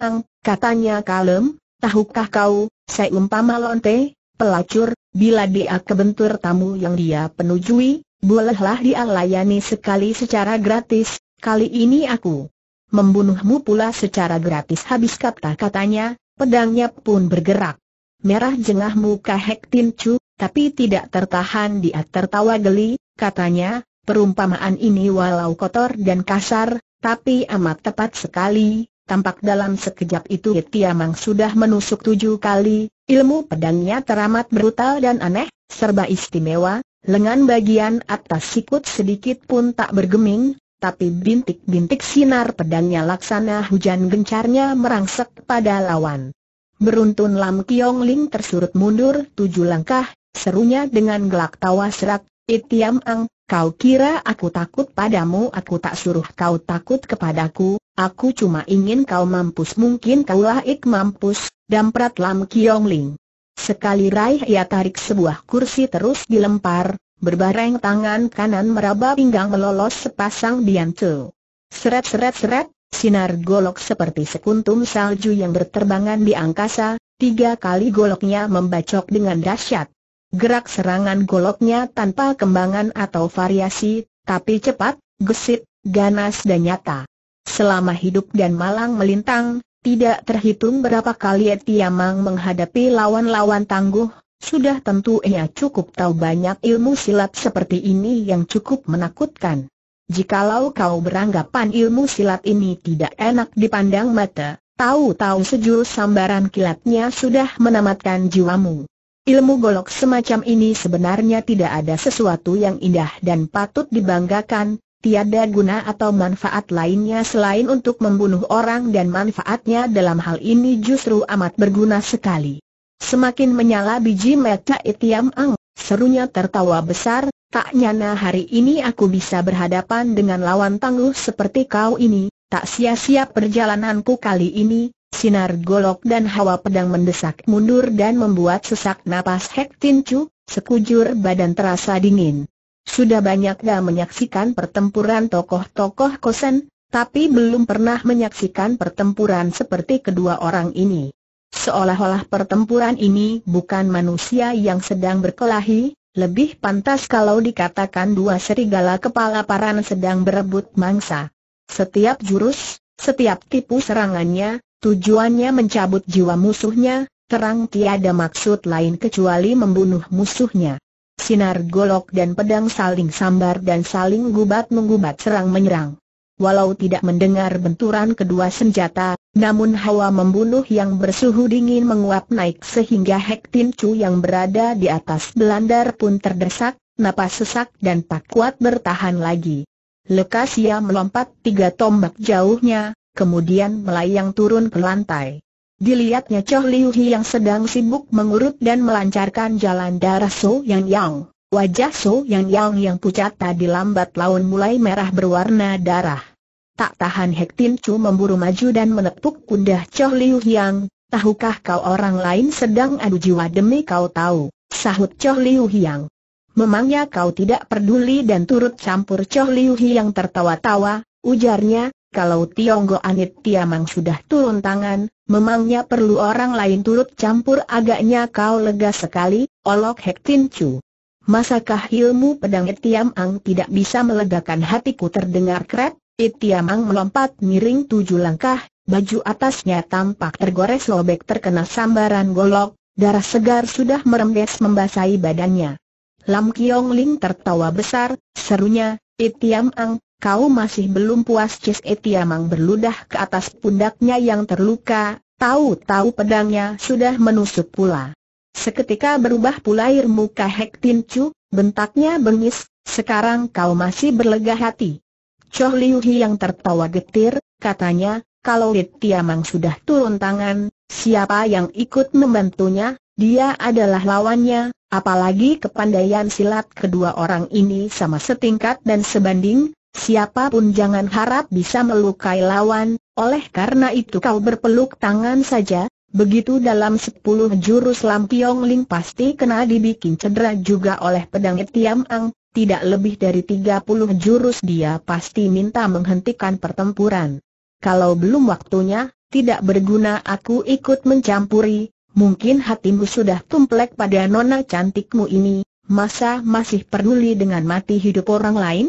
Ang, katanya kalem, tahukah kau, saya umpama lonte, pelacur, bila dia kebentur tamu yang dia penujui, bolehlah dia layani sekali secara gratis, kali ini aku membunuhmu pula secara gratis habis kata-katanya, pedangnya pun bergerak. Merah jengah muka Hek Tin Chu, tapi tidak tertahan dia tertawa geli, katanya, perumpamaan ini walau kotor dan kasar, tapi amat tepat sekali, tampak dalam sekejap itu Tiamang sudah menusuk tujuh kali, ilmu pedangnya teramat brutal dan aneh, serba istimewa, lengan bagian atas sikut sedikit pun tak bergeming, tapi bintik-bintik sinar pedangnya laksana hujan gencarnya merangsek pada lawan. Beruntun Lam Kiong Ling tersurut mundur tujuh langkah, serunya dengan gelak tawa serak, Itiam eh, Ang, kau kira aku takut padamu aku tak suruh kau takut kepadaku, aku cuma ingin kau mampus mungkin kaulah ik mampus, damprat Lam Kiong Ling. Sekali raih ia tarik sebuah kursi terus dilempar, berbareng tangan kanan meraba pinggang melolos sepasang biantu. Seret-seret-seret, sinar golok seperti sekuntum salju yang berterbangan di angkasa, tiga kali goloknya membacok dengan dahsyat. Gerak serangan goloknya tanpa kembangan atau variasi, tapi cepat, gesit, ganas dan nyata. Selama hidup dan malang melintang, tidak terhitung berapa kali Etiamang menghadapi lawan-lawan tangguh, sudah tentu ia cukup tahu banyak ilmu silat seperti ini yang cukup menakutkan. Jikalau kau beranggapan ilmu silat ini tidak enak dipandang mata, tahu-tahu sejurus sambaran kilatnya sudah menamatkan jiwamu. Ilmu golok semacam ini sebenarnya tidak ada sesuatu yang indah dan patut dibanggakan, tiada guna atau manfaat lainnya selain untuk membunuh orang dan manfaatnya dalam hal ini justru amat berguna sekali. Semakin menyala biji mata Itiam Ang, serunya tertawa besar, tak nyana hari ini aku bisa berhadapan dengan lawan tangguh seperti kau ini, tak sia-sia perjalananku kali ini, sinar golok dan hawa pedang mendesak mundur dan membuat sesak napas Hek Tin Chu, sekujur badan terasa dingin. Sudah banyak dah menyaksikan pertempuran tokoh-tokoh kosan, tapi belum pernah menyaksikan pertempuran seperti kedua orang ini. Seolah-olah pertempuran ini bukan manusia yang sedang berkelahi, lebih pantas kalau dikatakan dua serigala kepala paran sedang berebut mangsa. Setiap jurus, setiap tipu serangannya, tujuannya mencabut jiwa musuhnya, terang tiada maksud lain kecuali membunuh musuhnya. Sinar golok dan pedang saling sambar dan saling gubat-menggubat serang-menyerang. Walau tidak mendengar benturan kedua senjata, namun hawa membunuh yang bersuhu dingin menguap naik sehingga Hek Tin Chu yang berada di atas belandar pun terdesak, napas sesak dan tak kuat bertahan lagi. Lekas ia melompat tiga tombak jauhnya, kemudian melayang turun ke lantai. Dilihatnya Choh Liu Hi yang sedang sibuk mengurut dan melancarkan jalan darah So Yang Yang. Wajah So Yang Yang yang pucat tadi lambat laun mulai merah berwarna darah. Tak tahan Hek Tin Chu memburu maju dan menepuk kuda Choh Liu Yang, tahukah kau orang lain sedang adu jiwa demi kau tahu, sahut Choh Liu Yang. Memangnya kau tidak peduli dan turut campur Choh Liu yang tertawa-tawa, ujarnya, kalau Tionggo Anit Tiamang sudah turun tangan, memangnya perlu orang lain turut campur agaknya kau lega sekali, olok Hek Tin Chu. Masakah ilmu pedang Ang tidak bisa melegakan hatiku terdengar kret? Ang melompat miring tujuh langkah, baju atasnya tampak tergores lobek terkena sambaran golok, darah segar sudah merembes membasahi badannya. Lam Kiong Ling tertawa besar, serunya, Ang, kau masih belum puas Cis Ang berludah ke atas pundaknya yang terluka, tahu-tahu pedangnya sudah menusuk pula. Seketika berubah pula pulair muka Hek Tin Chu, bentaknya bengis, sekarang kau masih berlega hati. Choh Liu Hi yang tertawa getir, katanya, kalau Lit Tiamang sudah turun tangan, siapa yang ikut membantunya, dia adalah lawannya, apalagi kepandaian silat kedua orang ini sama setingkat dan sebanding, siapapun jangan harap bisa melukai lawan, oleh karena itu kau berpeluk tangan saja, Begitu dalam sepuluh jurus Lam Piong Ling pasti kena dibikin cedera juga oleh pedang Tiam Ang, tidak lebih dari tiga puluh jurus dia pasti minta menghentikan pertempuran. Kalau belum waktunya, tidak berguna aku ikut mencampuri, mungkin hatimu sudah tumplek pada nona cantikmu ini, masa masih peduli dengan mati hidup orang lain?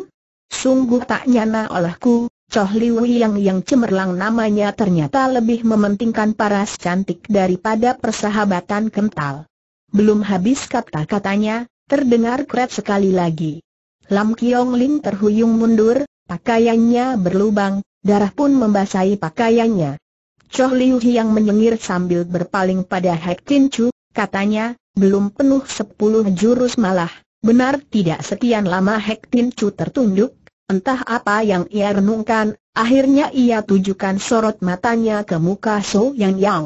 Sungguh tak nyana olehku, Choh Liu yang yang cemerlang namanya ternyata lebih mementingkan paras cantik daripada persahabatan kental. Belum habis kata-katanya, terdengar kret sekali lagi. Lam Kiong Ling terhuyung mundur, pakaiannya berlubang, darah pun membasahi pakaiannya. Choh Liu yang menyengir sambil berpaling pada Hek Tin Chu, katanya, belum penuh sepuluh jurus malah, benar tidak sekian lama Hek Tin Chu tertunduk, Entah apa yang ia renungkan, akhirnya ia tujukan sorot matanya ke muka So Yang Yang.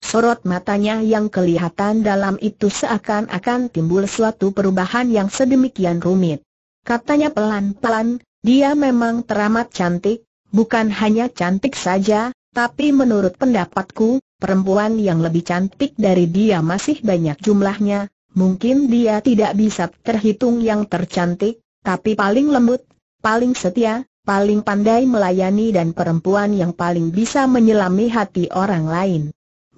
Sorot matanya yang kelihatan dalam itu seakan-akan timbul suatu perubahan yang sedemikian rumit. Katanya pelan-pelan, dia memang teramat cantik, bukan hanya cantik saja, tapi menurut pendapatku, perempuan yang lebih cantik dari dia masih banyak jumlahnya, mungkin dia tidak bisa terhitung yang tercantik, tapi paling lembut, paling setia, paling pandai melayani dan perempuan yang paling bisa menyelami hati orang lain.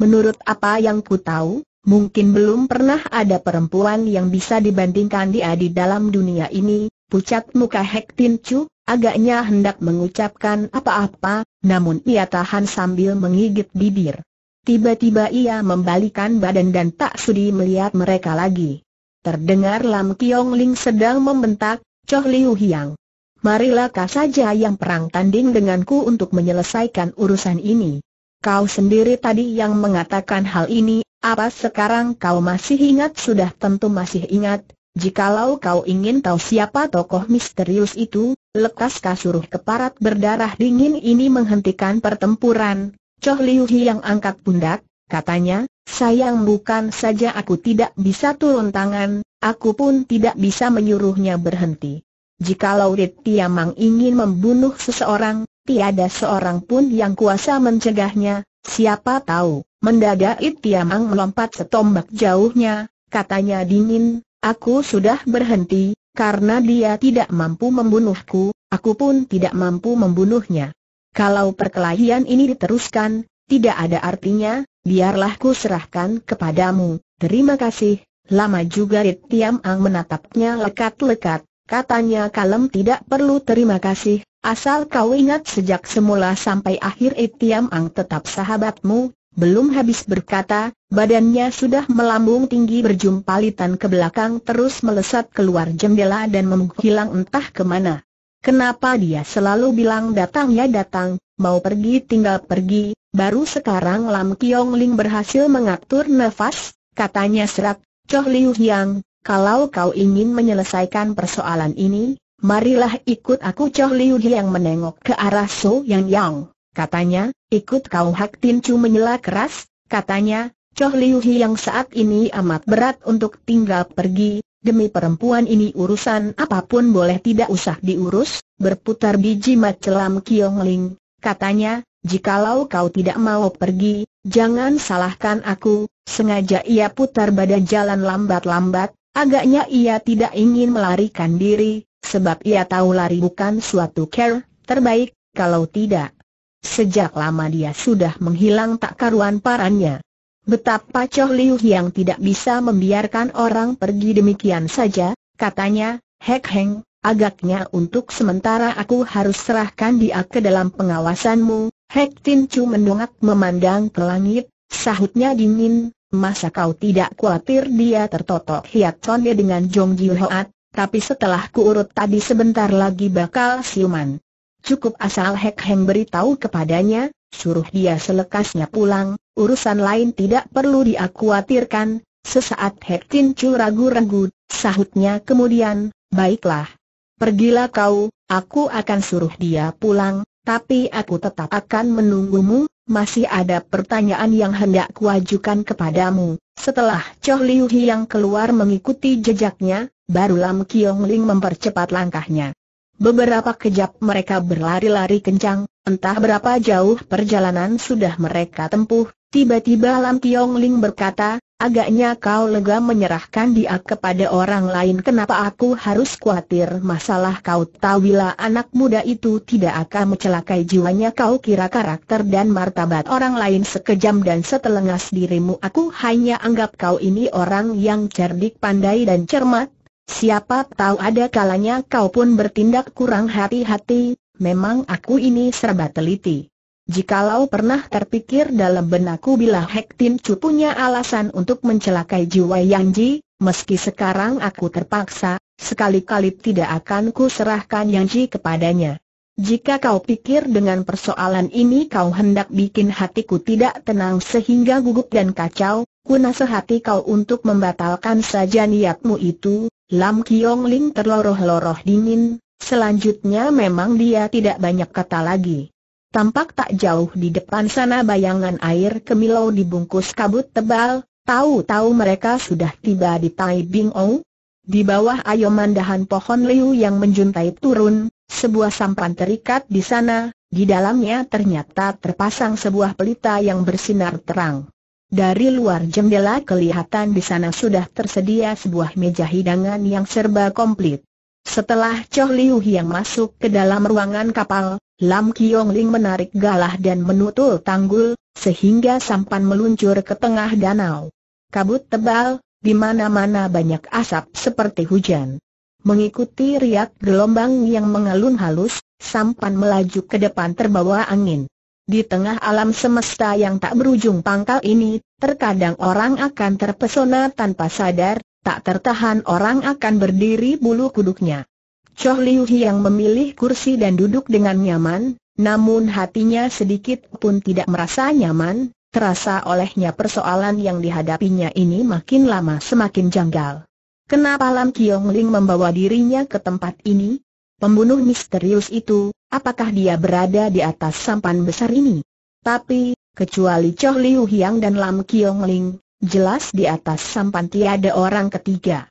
Menurut apa yang ku tahu, mungkin belum pernah ada perempuan yang bisa dibandingkan dia di dalam dunia ini, pucat muka Hek Tin Chu, agaknya hendak mengucapkan apa-apa, namun ia tahan sambil menggigit bibir. Tiba-tiba ia membalikan badan dan tak sudi melihat mereka lagi. Terdengar Lam Kiong Ling sedang membentak, Choh Liu Hiang marilah kau saja yang perang tanding denganku untuk menyelesaikan urusan ini. Kau sendiri tadi yang mengatakan hal ini, apa sekarang kau masih ingat? Sudah tentu masih ingat, Jikalau kau ingin tahu siapa tokoh misterius itu, lekas kasuruh keparat berdarah dingin ini menghentikan pertempuran. Choh Liu Hi yang angkat pundak, katanya, sayang bukan saja aku tidak bisa turun tangan, aku pun tidak bisa menyuruhnya berhenti. Jikalau Rit Tiamang ingin membunuh seseorang, tiada seorang pun yang kuasa mencegahnya, siapa tahu, mendadak Rit Tiamang melompat setombak jauhnya, katanya dingin, aku sudah berhenti, karena dia tidak mampu membunuhku, aku pun tidak mampu membunuhnya. Kalau perkelahian ini diteruskan, tidak ada artinya, biarlah ku serahkan kepadamu, terima kasih. Lama juga Rit Tiam Ang menatapnya lekat-lekat, Katanya kalem tidak perlu terima kasih, asal kau ingat sejak semula sampai akhir Etiam Ang tetap sahabatmu, belum habis berkata, badannya sudah melambung tinggi berjumpalitan ke belakang terus melesat keluar jendela dan menghilang entah kemana. Kenapa dia selalu bilang datang ya datang, mau pergi tinggal pergi, baru sekarang Lam Kiong Ling berhasil mengatur nafas, katanya serak, Choh Liu Yang, kalau kau ingin menyelesaikan persoalan ini, marilah ikut aku Choh Liu yang menengok ke arah So Yang Yang. Katanya, ikut kau Hak Tin Chu menyela keras, katanya, Choh Liu yang saat ini amat berat untuk tinggal pergi, demi perempuan ini urusan apapun boleh tidak usah diurus, berputar biji mat celam Kiong Ling, katanya, jikalau kau tidak mau pergi, jangan salahkan aku, sengaja ia putar badan jalan lambat-lambat, Agaknya ia tidak ingin melarikan diri, sebab ia tahu lari bukan suatu care terbaik, kalau tidak. Sejak lama dia sudah menghilang tak karuan parannya. Betapa Choh Liu yang tidak bisa membiarkan orang pergi demikian saja, katanya, Hek Heng, agaknya untuk sementara aku harus serahkan dia ke dalam pengawasanmu, Hek Tin Chu mendongak memandang ke langit, sahutnya dingin, Masa kau tidak khawatir dia tertotok hiat Conde dengan Jong tapi setelah kuurut tadi sebentar lagi bakal siuman. Cukup asal Hek Heng beritahu kepadanya, suruh dia selekasnya pulang, urusan lain tidak perlu dia khawatirkan. Sesaat Hek Tin Chu ragu-ragu, sahutnya kemudian, baiklah. Pergilah kau, aku akan suruh dia pulang, tapi aku tetap akan menunggumu, masih ada pertanyaan yang hendak kuajukan kepadamu. Setelah Choh Liu yang keluar mengikuti jejaknya, barulah Lam Kiong Ling mempercepat langkahnya. Beberapa kejap mereka berlari-lari kencang, entah berapa jauh perjalanan sudah mereka tempuh, tiba-tiba Lam Kiong Ling berkata, Agaknya kau lega menyerahkan dia kepada orang lain Kenapa aku harus khawatir masalah kau tahu bila anak muda itu tidak akan mencelakai jiwanya Kau kira karakter dan martabat orang lain sekejam dan setelengas dirimu Aku hanya anggap kau ini orang yang cerdik pandai dan cermat Siapa tahu ada kalanya kau pun bertindak kurang hati-hati Memang aku ini serba teliti Jikalau pernah terpikir dalam benakku bila Hek Tin Chu punya alasan untuk mencelakai jiwa Yang Ji, meski sekarang aku terpaksa, sekali-kali tidak akan ku serahkan Yang Ji kepadanya. Jika kau pikir dengan persoalan ini kau hendak bikin hatiku tidak tenang sehingga gugup dan kacau, ku nasihati kau untuk membatalkan saja niatmu itu, Lam Kiong Ling terloroh-loroh dingin, selanjutnya memang dia tidak banyak kata lagi. Tampak tak jauh di depan sana bayangan air kemilau dibungkus kabut tebal, tahu-tahu mereka sudah tiba di Tai Bing Ou. Di bawah ayoman dahan pohon liu yang menjuntai turun, sebuah sampan terikat di sana, di dalamnya ternyata terpasang sebuah pelita yang bersinar terang. Dari luar jendela kelihatan di sana sudah tersedia sebuah meja hidangan yang serba komplit. Setelah Choh Liu yang masuk ke dalam ruangan kapal, Lam Kiong Ling menarik galah dan menutul tanggul, sehingga sampan meluncur ke tengah danau. Kabut tebal, di mana-mana banyak asap seperti hujan. Mengikuti riak gelombang yang mengalun halus, sampan melaju ke depan terbawa angin. Di tengah alam semesta yang tak berujung pangkal ini, terkadang orang akan terpesona tanpa sadar, tak tertahan orang akan berdiri bulu kuduknya. Choh Liu yang memilih kursi dan duduk dengan nyaman, namun hatinya sedikit pun tidak merasa nyaman, terasa olehnya persoalan yang dihadapinya ini makin lama semakin janggal. Kenapa Lam Kiong Ling membawa dirinya ke tempat ini? Pembunuh misterius itu, apakah dia berada di atas sampan besar ini? Tapi, kecuali Choh Liu Hiang dan Lam Kiong Ling, jelas di atas sampan tiada orang ketiga.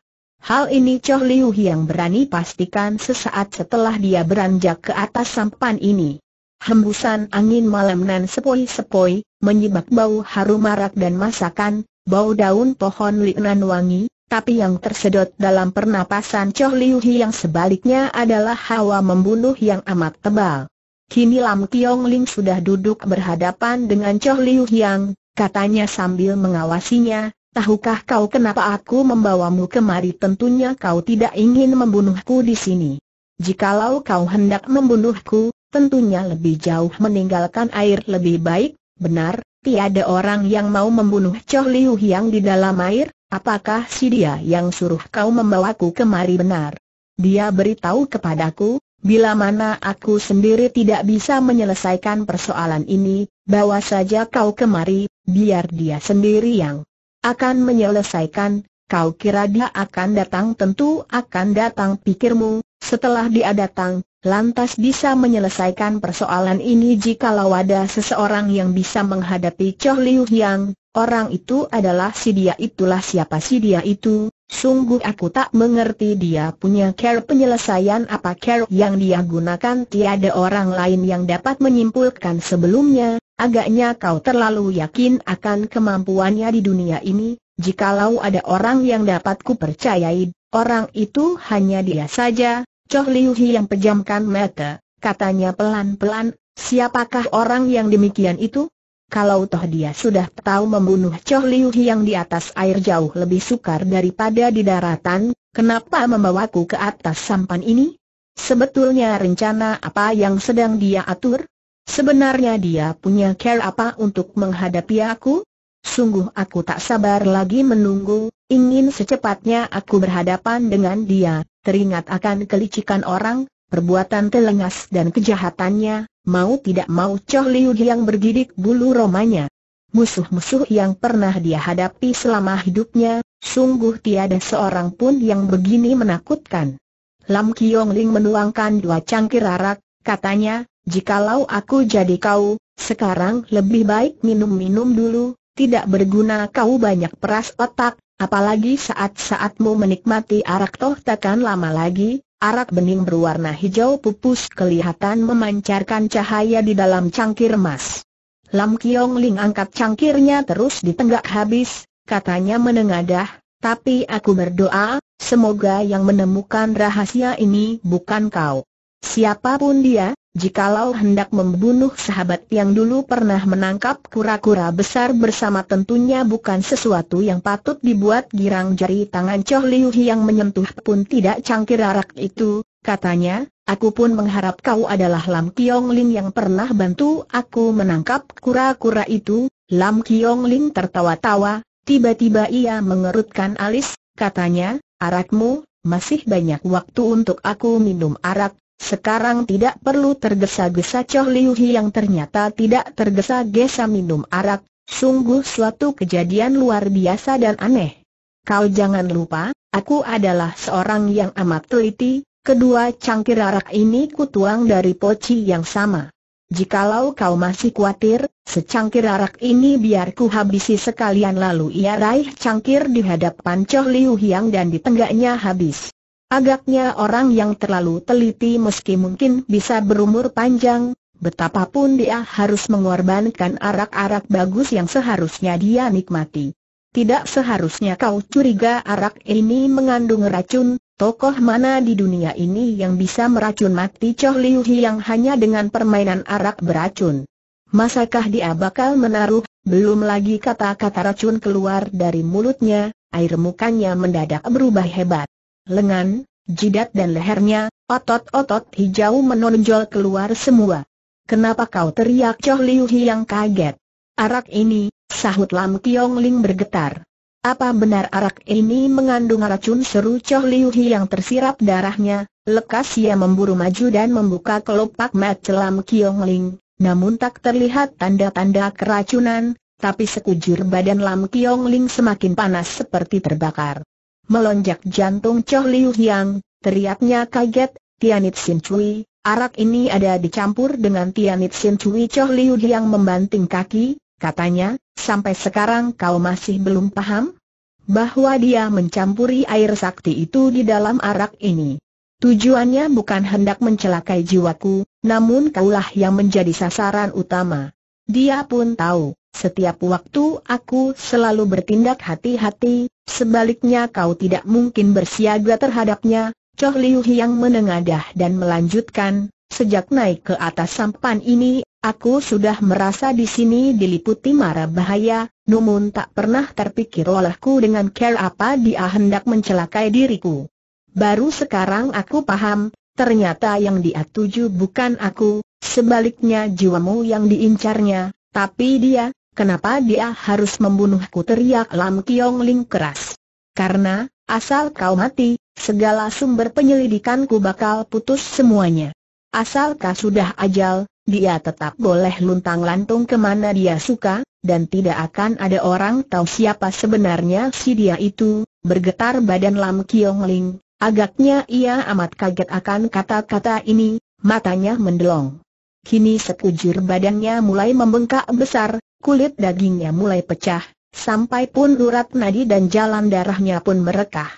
Hal ini Choh Liu yang berani pastikan sesaat setelah dia beranjak ke atas sampan ini. Hembusan angin malam nan sepoi-sepoi, menyibak bau harum marak dan masakan, bau daun pohon linan wangi, tapi yang tersedot dalam pernapasan Choh Liu yang sebaliknya adalah hawa membunuh yang amat tebal. Kini Lam Tiong Ling sudah duduk berhadapan dengan Choh Liu Yang, katanya sambil mengawasinya, Tahukah kau kenapa aku membawamu kemari? Tentunya kau tidak ingin membunuhku di sini. Jikalau kau hendak membunuhku, tentunya lebih jauh meninggalkan air lebih baik, benar, tiada orang yang mau membunuh Choh Liu yang di dalam air, apakah si dia yang suruh kau membawaku kemari benar? Dia beritahu kepadaku, bila mana aku sendiri tidak bisa menyelesaikan persoalan ini, bawa saja kau kemari, biar dia sendiri yang akan menyelesaikan, kau kira dia akan datang tentu akan datang pikirmu, setelah dia datang, lantas bisa menyelesaikan persoalan ini jikalau ada seseorang yang bisa menghadapi Choh Liu Yang, orang itu adalah si dia itulah siapa si dia itu, Sungguh aku tak mengerti dia punya care penyelesaian apa care yang dia gunakan tiada orang lain yang dapat menyimpulkan sebelumnya, Agaknya kau terlalu yakin akan kemampuannya di dunia ini, jikalau ada orang yang dapat percayai, orang itu hanya dia saja, Choh Liu Hi yang pejamkan mata, katanya pelan-pelan, siapakah orang yang demikian itu? Kalau toh dia sudah tahu membunuh Choh Liu yang di atas air jauh lebih sukar daripada di daratan, kenapa membawaku ke atas sampan ini? Sebetulnya rencana apa yang sedang dia atur? Sebenarnya dia punya care apa untuk menghadapi aku? Sungguh aku tak sabar lagi menunggu, ingin secepatnya aku berhadapan dengan dia, teringat akan kelicikan orang, perbuatan telengas dan kejahatannya, mau tidak mau Choh Liu yang bergidik bulu romanya. Musuh-musuh yang pernah dia hadapi selama hidupnya, sungguh tiada seorang pun yang begini menakutkan. Lam Kiong Ling menuangkan dua cangkir arak, Katanya, jikalau aku jadi kau, sekarang lebih baik minum-minum dulu, tidak berguna kau banyak peras otak, apalagi saat-saatmu menikmati arak toh takkan lama lagi, arak bening berwarna hijau pupus kelihatan memancarkan cahaya di dalam cangkir emas. Lam Kiong Ling angkat cangkirnya terus ditenggak habis, katanya menengadah, tapi aku berdoa, semoga yang menemukan rahasia ini bukan kau. Siapapun dia, jikalau hendak membunuh sahabat yang dulu pernah menangkap kura-kura besar bersama tentunya bukan sesuatu yang patut dibuat girang jari tangan Choh Liu yang menyentuh pun tidak cangkir arak itu, katanya, aku pun mengharap kau adalah Lam Kiong Ling yang pernah bantu aku menangkap kura-kura itu, Lam Kiong Ling tertawa-tawa, tiba-tiba ia mengerutkan alis, katanya, arakmu, masih banyak waktu untuk aku minum arak, sekarang tidak perlu tergesa-gesa Choh Liu Hi yang ternyata tidak tergesa-gesa minum arak, sungguh suatu kejadian luar biasa dan aneh. Kau jangan lupa, aku adalah seorang yang amat teliti, kedua cangkir arak ini kutuang dari poci yang sama. Jikalau kau masih khawatir, secangkir arak ini biar ku habisi sekalian lalu ia raih cangkir di hadapan Choh Liu Hiang dan tenggaknya habis. Agaknya orang yang terlalu teliti meski mungkin bisa berumur panjang, betapapun dia harus mengorbankan arak-arak bagus yang seharusnya dia nikmati. Tidak seharusnya kau curiga arak ini mengandung racun, tokoh mana di dunia ini yang bisa meracun mati Choh Liu yang hanya dengan permainan arak beracun. Masakah dia bakal menaruh, belum lagi kata-kata racun keluar dari mulutnya, air mukanya mendadak berubah hebat lengan, jidat dan lehernya, otot-otot hijau menonjol keluar semua. Kenapa kau teriak Choh Liu yang kaget? Arak ini, sahut Lam Kiong Ling bergetar. Apa benar arak ini mengandung racun seru Choh Liu yang tersirap darahnya, lekas ia memburu maju dan membuka kelopak mata Lam Kiong Ling, namun tak terlihat tanda-tanda keracunan, tapi sekujur badan Lam Kiong Ling semakin panas seperti terbakar. Melonjak jantung Choh Liu Yang, teriaknya kaget, Tianit Sin Cui, arak ini ada dicampur dengan Tianit Sin Cui Choh Liu Yang membanting kaki, katanya, sampai sekarang kau masih belum paham? Bahwa dia mencampuri air sakti itu di dalam arak ini. Tujuannya bukan hendak mencelakai jiwaku, namun kaulah yang menjadi sasaran utama. Dia pun tahu, setiap waktu aku selalu bertindak hati-hati, sebaliknya kau tidak mungkin bersiaga terhadapnya. Choh Liu yang menengadah dan melanjutkan, sejak naik ke atas sampan ini, aku sudah merasa di sini diliputi mara bahaya, namun tak pernah terpikir olehku dengan care apa dia hendak mencelakai diriku. Baru sekarang aku paham, ternyata yang dia tuju bukan aku, sebaliknya jiwamu yang diincarnya, tapi dia, Kenapa dia harus membunuhku teriak Lam Kiong Ling keras. Karena, asal kau mati, segala sumber penyelidikanku bakal putus semuanya. Asal kau sudah ajal, dia tetap boleh luntang lantung kemana dia suka, dan tidak akan ada orang tahu siapa sebenarnya si dia itu, bergetar badan Lam Kiong Ling, agaknya ia amat kaget akan kata-kata ini, matanya mendelong. Kini sekujur badannya mulai membengkak besar, kulit dagingnya mulai pecah, sampai pun urat nadi dan jalan darahnya pun merekah.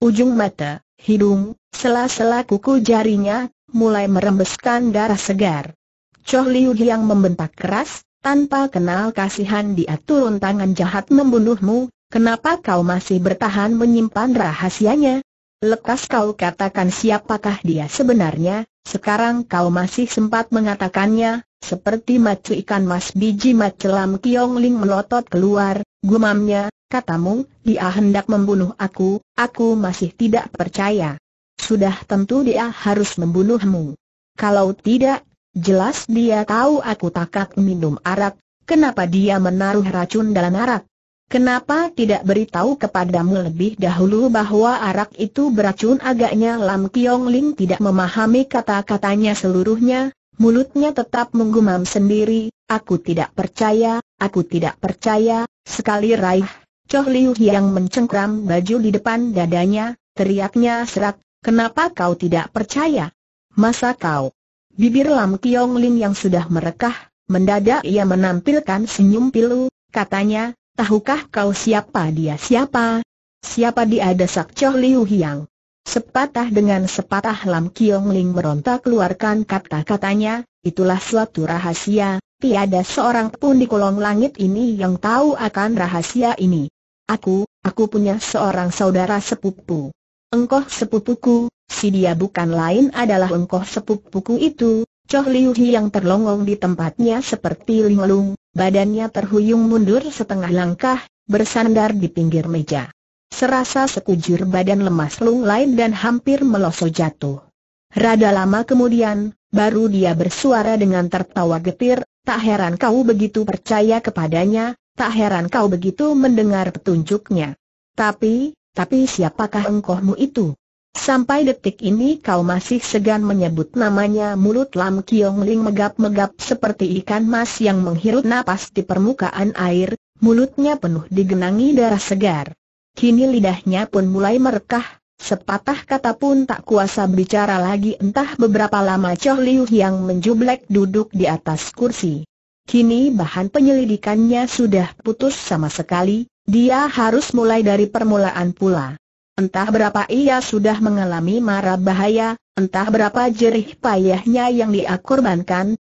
Ujung mata, hidung, sela-sela kuku jarinya, mulai merembeskan darah segar. Choh Liu yang membentak keras, tanpa kenal kasihan dia turun tangan jahat membunuhmu, kenapa kau masih bertahan menyimpan rahasianya? Lekas kau katakan siapakah dia sebenarnya, sekarang kau masih sempat mengatakannya, seperti macu ikan mas biji macelam Kiong Ling melotot keluar, gumamnya, katamu, dia hendak membunuh aku, aku masih tidak percaya. Sudah tentu dia harus membunuhmu. Kalau tidak, jelas dia tahu aku takak minum arak, kenapa dia menaruh racun dalam arak? Kenapa tidak beritahu kepadamu lebih dahulu bahwa arak itu beracun agaknya Lam Kiong Ling tidak memahami kata-katanya seluruhnya, mulutnya tetap menggumam sendiri, aku tidak percaya, aku tidak percaya, sekali raih, Choh Liu yang mencengkram baju di depan dadanya, teriaknya serak, kenapa kau tidak percaya? Masa kau? Bibir Lam Kiong Ling yang sudah merekah, mendadak ia menampilkan senyum pilu, katanya, Tahukah kau siapa dia siapa? Siapa dia desak Choh Liu Hiang? Sepatah dengan sepatah Lam Kiong Ling meronta keluarkan kata-katanya, itulah suatu rahasia, tiada seorang pun di kolong langit ini yang tahu akan rahasia ini. Aku, aku punya seorang saudara sepupu. Engkau sepupuku, si dia bukan lain adalah engkau sepupuku itu, Choh Liu Hiang yang terlongong di tempatnya seperti linglung, Badannya terhuyung mundur setengah langkah, bersandar di pinggir meja. Serasa sekujur badan lemas lain dan hampir meloso jatuh. Rada lama kemudian, baru dia bersuara dengan tertawa getir, tak heran kau begitu percaya kepadanya, tak heran kau begitu mendengar petunjuknya. Tapi, tapi siapakah engkohmu itu? Sampai detik ini kau masih segan menyebut namanya mulut Lam Kiong Ling megap-megap seperti ikan mas yang menghirup napas di permukaan air, mulutnya penuh digenangi darah segar. Kini lidahnya pun mulai merekah, sepatah kata pun tak kuasa bicara lagi entah beberapa lama Choh Liu yang menjublek duduk di atas kursi. Kini bahan penyelidikannya sudah putus sama sekali, dia harus mulai dari permulaan pula. Entah berapa ia sudah mengalami mara bahaya, entah berapa jerih payahnya yang dia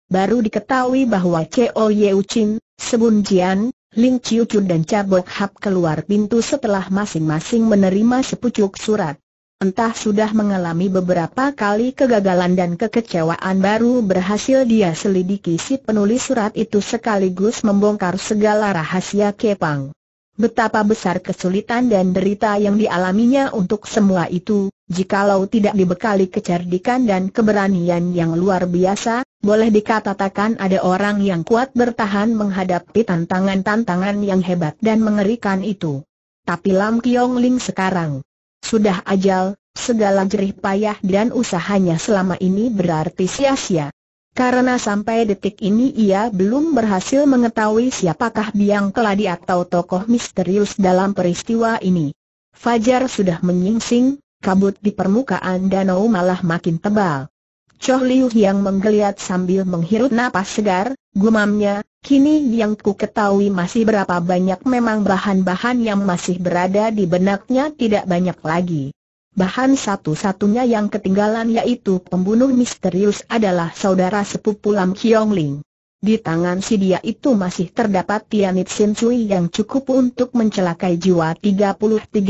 baru diketahui bahwa Cheo Yeu Chin, Sebun Jian, Ling Chiu Chun dan Cabok Hap keluar pintu setelah masing-masing menerima sepucuk surat. Entah sudah mengalami beberapa kali kegagalan dan kekecewaan baru berhasil dia selidiki si penulis surat itu sekaligus membongkar segala rahasia Kepang betapa besar kesulitan dan derita yang dialaminya untuk semua itu, jikalau tidak dibekali kecerdikan dan keberanian yang luar biasa, boleh dikatakan ada orang yang kuat bertahan menghadapi tantangan-tantangan yang hebat dan mengerikan itu. Tapi Lam Kiong Ling sekarang sudah ajal, segala jerih payah dan usahanya selama ini berarti sia-sia. Karena sampai detik ini ia belum berhasil mengetahui siapakah biang keladi atau tokoh misterius dalam peristiwa ini. Fajar sudah menyingsing, kabut di permukaan danau malah makin tebal. Choh Liu yang menggeliat sambil menghirup napas segar, gumamnya, kini yang ku ketahui masih berapa banyak memang bahan-bahan yang masih berada di benaknya tidak banyak lagi. Bahan satu-satunya yang ketinggalan yaitu pembunuh misterius adalah saudara sepupu Lam Kiong Ling. Di tangan si dia itu masih terdapat Tianit Sin Cui yang cukup untuk mencelakai jiwa 33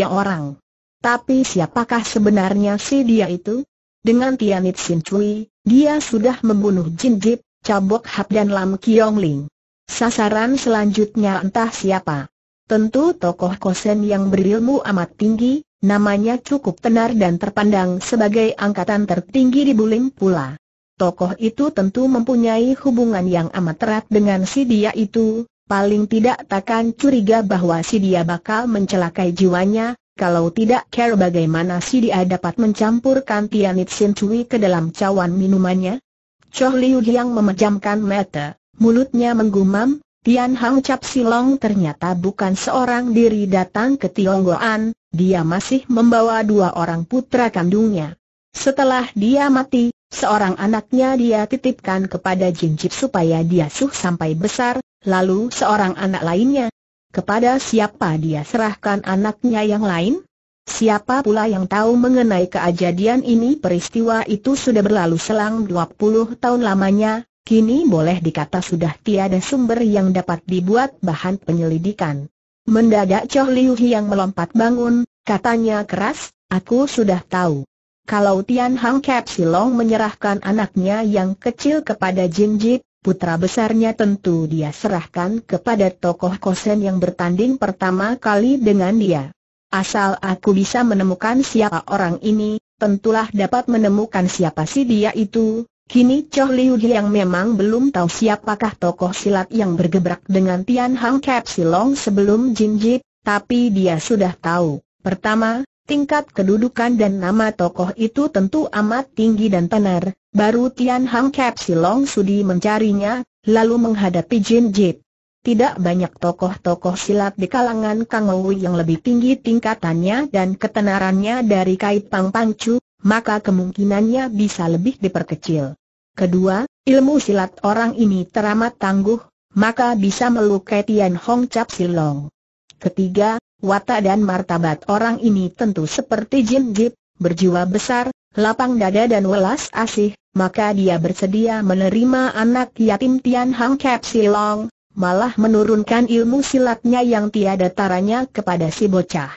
orang. Tapi siapakah sebenarnya si dia itu? Dengan Tianit Sin Cui, dia sudah membunuh Jin Jip, Cabok Hap dan Lam Kiong Ling. Sasaran selanjutnya entah siapa. Tentu tokoh kosen yang berilmu amat tinggi, namanya cukup tenar dan terpandang sebagai angkatan tertinggi di Buling pula. Tokoh itu tentu mempunyai hubungan yang amat erat dengan si dia itu, paling tidak takkan curiga bahwa si dia bakal mencelakai jiwanya, kalau tidak care bagaimana si dia dapat mencampurkan Tianit Sin Cui ke dalam cawan minumannya. Choh Liu yang memejamkan mata, mulutnya menggumam, Tian Hang Cap Silong ternyata bukan seorang diri datang ke Tionggoan, dia masih membawa dua orang putra kandungnya. Setelah dia mati, seorang anaknya dia titipkan kepada Jinjip supaya dia suh sampai besar, lalu seorang anak lainnya. Kepada siapa dia serahkan anaknya yang lain? Siapa pula yang tahu mengenai keajadian ini peristiwa itu sudah berlalu selang 20 tahun lamanya, Kini boleh dikata sudah tiada sumber yang dapat dibuat bahan penyelidikan. Mendadak Choh Liu yang melompat bangun, katanya keras, aku sudah tahu. Kalau Tian Hang Kep menyerahkan anaknya yang kecil kepada Jin Jit, putra besarnya tentu dia serahkan kepada tokoh Kosen yang bertanding pertama kali dengan dia. Asal aku bisa menemukan siapa orang ini, tentulah dapat menemukan siapa si dia itu, Kini Choh Liu yang memang belum tahu siapakah tokoh silat yang bergebrak dengan Tian Hang Kap sebelum Jin Jip, tapi dia sudah tahu, pertama, tingkat kedudukan dan nama tokoh itu tentu amat tinggi dan tenar, baru Tian Hang Kap sudi mencarinya, lalu menghadapi Jin Jip. Tidak banyak tokoh-tokoh silat di kalangan Kang Wu yang lebih tinggi tingkatannya dan ketenarannya dari Kai Pang Pangcu, maka kemungkinannya bisa lebih diperkecil. Kedua, ilmu silat orang ini teramat tangguh, maka bisa melukai Tian Hong Cap Silong. Ketiga, watak dan martabat orang ini tentu seperti Jin Jip, berjiwa besar, lapang dada dan welas asih, maka dia bersedia menerima anak yatim Tian Hong Cap Silong, malah menurunkan ilmu silatnya yang tiada taranya kepada si bocah.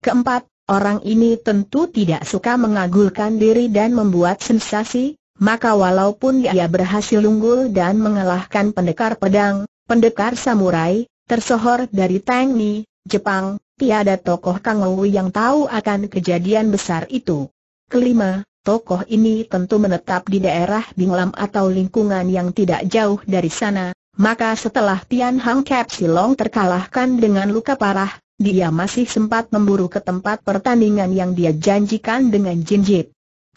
Keempat, Orang ini tentu tidak suka mengagulkan diri dan membuat sensasi, maka walaupun dia berhasil unggul dan mengalahkan pendekar pedang, pendekar samurai, tersohor dari Tangni, Jepang, tiada tokoh Wu yang tahu akan kejadian besar itu. Kelima, tokoh ini tentu menetap di daerah Binglam atau lingkungan yang tidak jauh dari sana, maka setelah Tian Hang Kap Silong terkalahkan dengan luka parah, dia masih sempat memburu ke tempat pertandingan yang dia janjikan dengan Jinjit.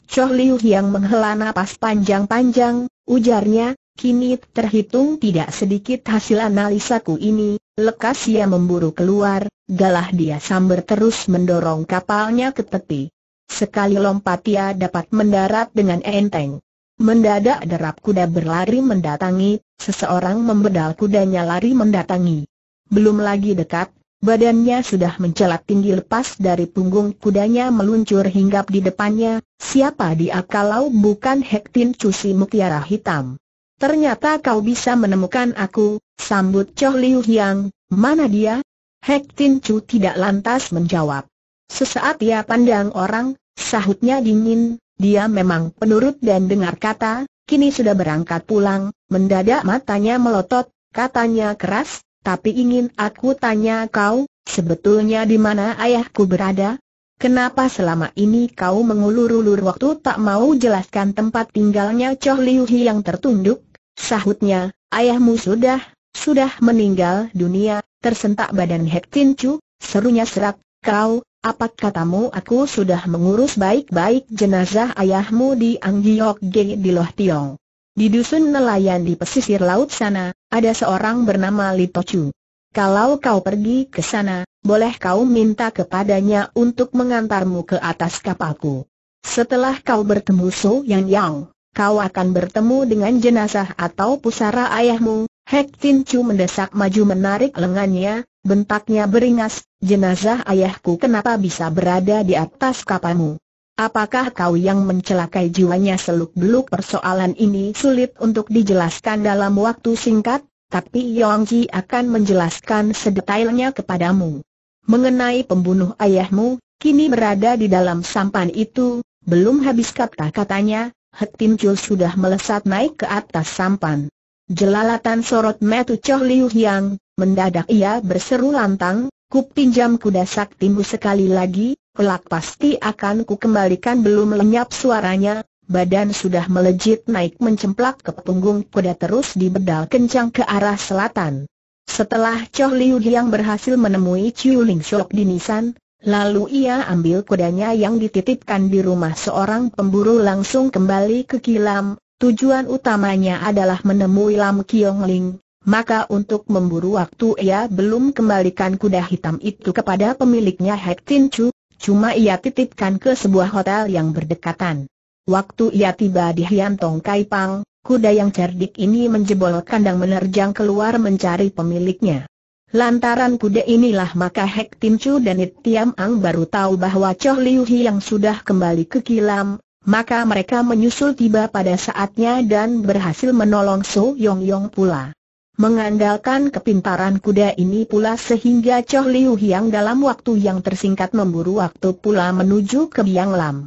Choh Liu yang menghela napas panjang-panjang, ujarnya, kini terhitung tidak sedikit hasil analisaku ini, lekas ia memburu keluar, galah dia sambar terus mendorong kapalnya ke tepi. Sekali lompat ia dapat mendarat dengan enteng. Mendadak derap kuda berlari mendatangi, seseorang membedal kudanya lari mendatangi. Belum lagi dekat, Badannya sudah mencelat tinggi lepas dari punggung kudanya meluncur hinggap di depannya, siapa dia kalau bukan Hektin Cusi Mutiara Hitam. Ternyata kau bisa menemukan aku, sambut Choh Liu Yang, mana dia? Hektin Chu tidak lantas menjawab. Sesaat ia pandang orang, sahutnya dingin, dia memang penurut dan dengar kata, kini sudah berangkat pulang, mendadak matanya melotot, katanya keras, tapi ingin aku tanya kau, sebetulnya di mana ayahku berada? Kenapa selama ini kau mengulur-ulur waktu tak mau jelaskan tempat tinggalnya Choh Liu Hi yang tertunduk? Sahutnya, ayahmu sudah, sudah meninggal dunia, tersentak badan Hek Tin Chu, serunya serak, kau, apa katamu aku sudah mengurus baik-baik jenazah ayahmu di Anggiok Ge di Loh Tiong. Di dusun nelayan di pesisir laut sana, ada seorang bernama Litocu. Kalau kau pergi ke sana, boleh kau minta kepadanya untuk mengantarmu ke atas kapalku. Setelah kau bertemu So Yang Yang, kau akan bertemu dengan jenazah atau pusara ayahmu. Hek Tin Chu mendesak maju menarik lengannya, bentaknya beringas, jenazah ayahku kenapa bisa berada di atas kapamu? Apakah kau yang mencelakai jiwanya seluk-beluk persoalan ini sulit untuk dijelaskan dalam waktu singkat, tapi Yongji akan menjelaskan sedetailnya kepadamu. Mengenai pembunuh ayahmu, kini berada di dalam sampan itu, belum habis kata-katanya, Tin Chul sudah melesat naik ke atas sampan. Jelalatan sorot metu Choh Liu Mendadak ia berseru lantang, ku pinjam kuda saktimu sekali lagi, kelak pasti akan ku kembalikan belum lenyap suaranya, badan sudah melejit naik mencemplak ke punggung kuda terus dibedal kencang ke arah selatan. Setelah Choh Liu yang berhasil menemui Chiu Ling Shok di Nisan, Lalu ia ambil kudanya yang dititipkan di rumah seorang pemburu langsung kembali ke Kilam, tujuan utamanya adalah menemui Lam Kiong Ling, maka untuk memburu waktu ia belum kembalikan kuda hitam itu kepada pemiliknya Hek Tin Chu, cuma ia titipkan ke sebuah hotel yang berdekatan. Waktu ia tiba di Hian Tong Kai Pang, kuda yang cerdik ini menjebol kandang menerjang keluar mencari pemiliknya. Lantaran kuda inilah maka Hek Tin Chu dan It Tiam Ang baru tahu bahwa Choh Liu Hi yang sudah kembali ke kilam, maka mereka menyusul tiba pada saatnya dan berhasil menolong So Yong Yong pula. Mengandalkan kepintaran kuda ini pula sehingga Choh Liu Hiang dalam waktu yang tersingkat memburu waktu pula menuju ke Biang Lam.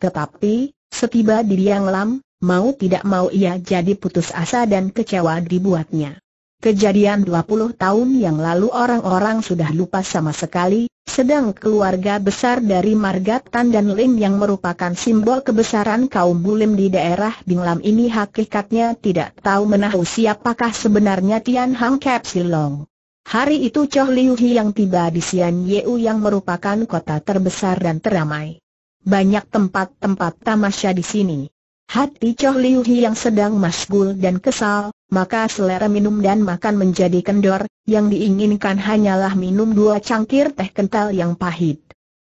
Tetapi, setiba di Biang Lam, mau tidak mau ia jadi putus asa dan kecewa dibuatnya. Kejadian 20 tahun yang lalu orang-orang sudah lupa sama sekali, sedang keluarga besar dari Margatan dan Lim yang merupakan simbol kebesaran kaum Bulim di daerah Binglam ini hakikatnya tidak tahu menahu siapakah sebenarnya Tian Hang Kep Hari itu Choh Liu Hi yang tiba di Sian Yeu yang merupakan kota terbesar dan teramai. Banyak tempat-tempat tamasya di sini. Hati Choh Liu Hi yang sedang masgul dan kesal, maka selera minum dan makan menjadi kendor, yang diinginkan hanyalah minum dua cangkir teh kental yang pahit.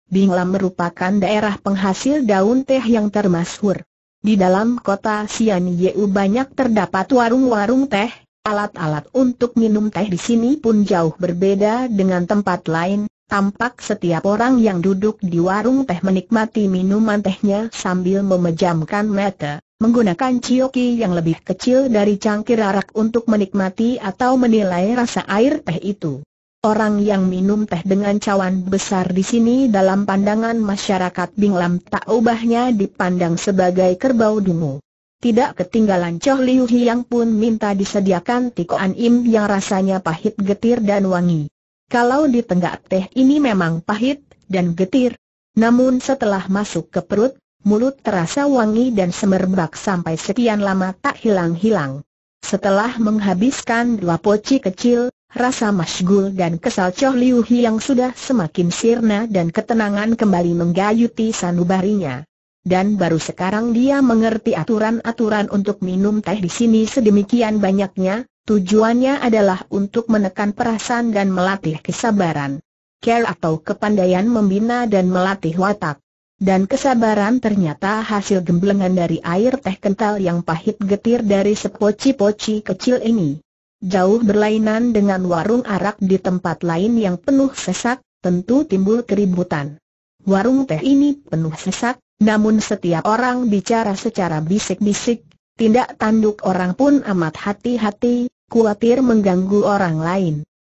Binglam merupakan daerah penghasil daun teh yang termasyhur. Di dalam kota Sian Yeu banyak terdapat warung-warung teh, alat-alat untuk minum teh di sini pun jauh berbeda dengan tempat lain. Tampak setiap orang yang duduk di warung teh menikmati minuman tehnya sambil memejamkan mata menggunakan cioki yang lebih kecil dari cangkir arak untuk menikmati atau menilai rasa air teh itu. Orang yang minum teh dengan cawan besar di sini dalam pandangan masyarakat Binglam tak ubahnya dipandang sebagai kerbau dungu. Tidak ketinggalan Choh Liu Hiang pun minta disediakan tikoan im yang rasanya pahit getir dan wangi. Kalau di tenggak teh ini memang pahit dan getir. Namun setelah masuk ke perut, mulut terasa wangi dan semerbak sampai sekian lama tak hilang-hilang. Setelah menghabiskan dua poci kecil, rasa masgul dan kesal Choh Liu yang sudah semakin sirna dan ketenangan kembali menggayuti sanubarinya. Dan baru sekarang dia mengerti aturan-aturan untuk minum teh di sini sedemikian banyaknya, tujuannya adalah untuk menekan perasaan dan melatih kesabaran. Care atau kepandaian membina dan melatih watak. Dan kesabaran ternyata hasil gemblengan dari air teh kental yang pahit getir dari sepoci-poci kecil ini. Jauh berlainan dengan warung arak di tempat lain yang penuh sesak, tentu timbul keributan. Warung teh ini penuh sesak, namun setiap orang bicara secara bisik-bisik, tindak tanduk orang pun amat hati-hati, khawatir mengganggu orang lain.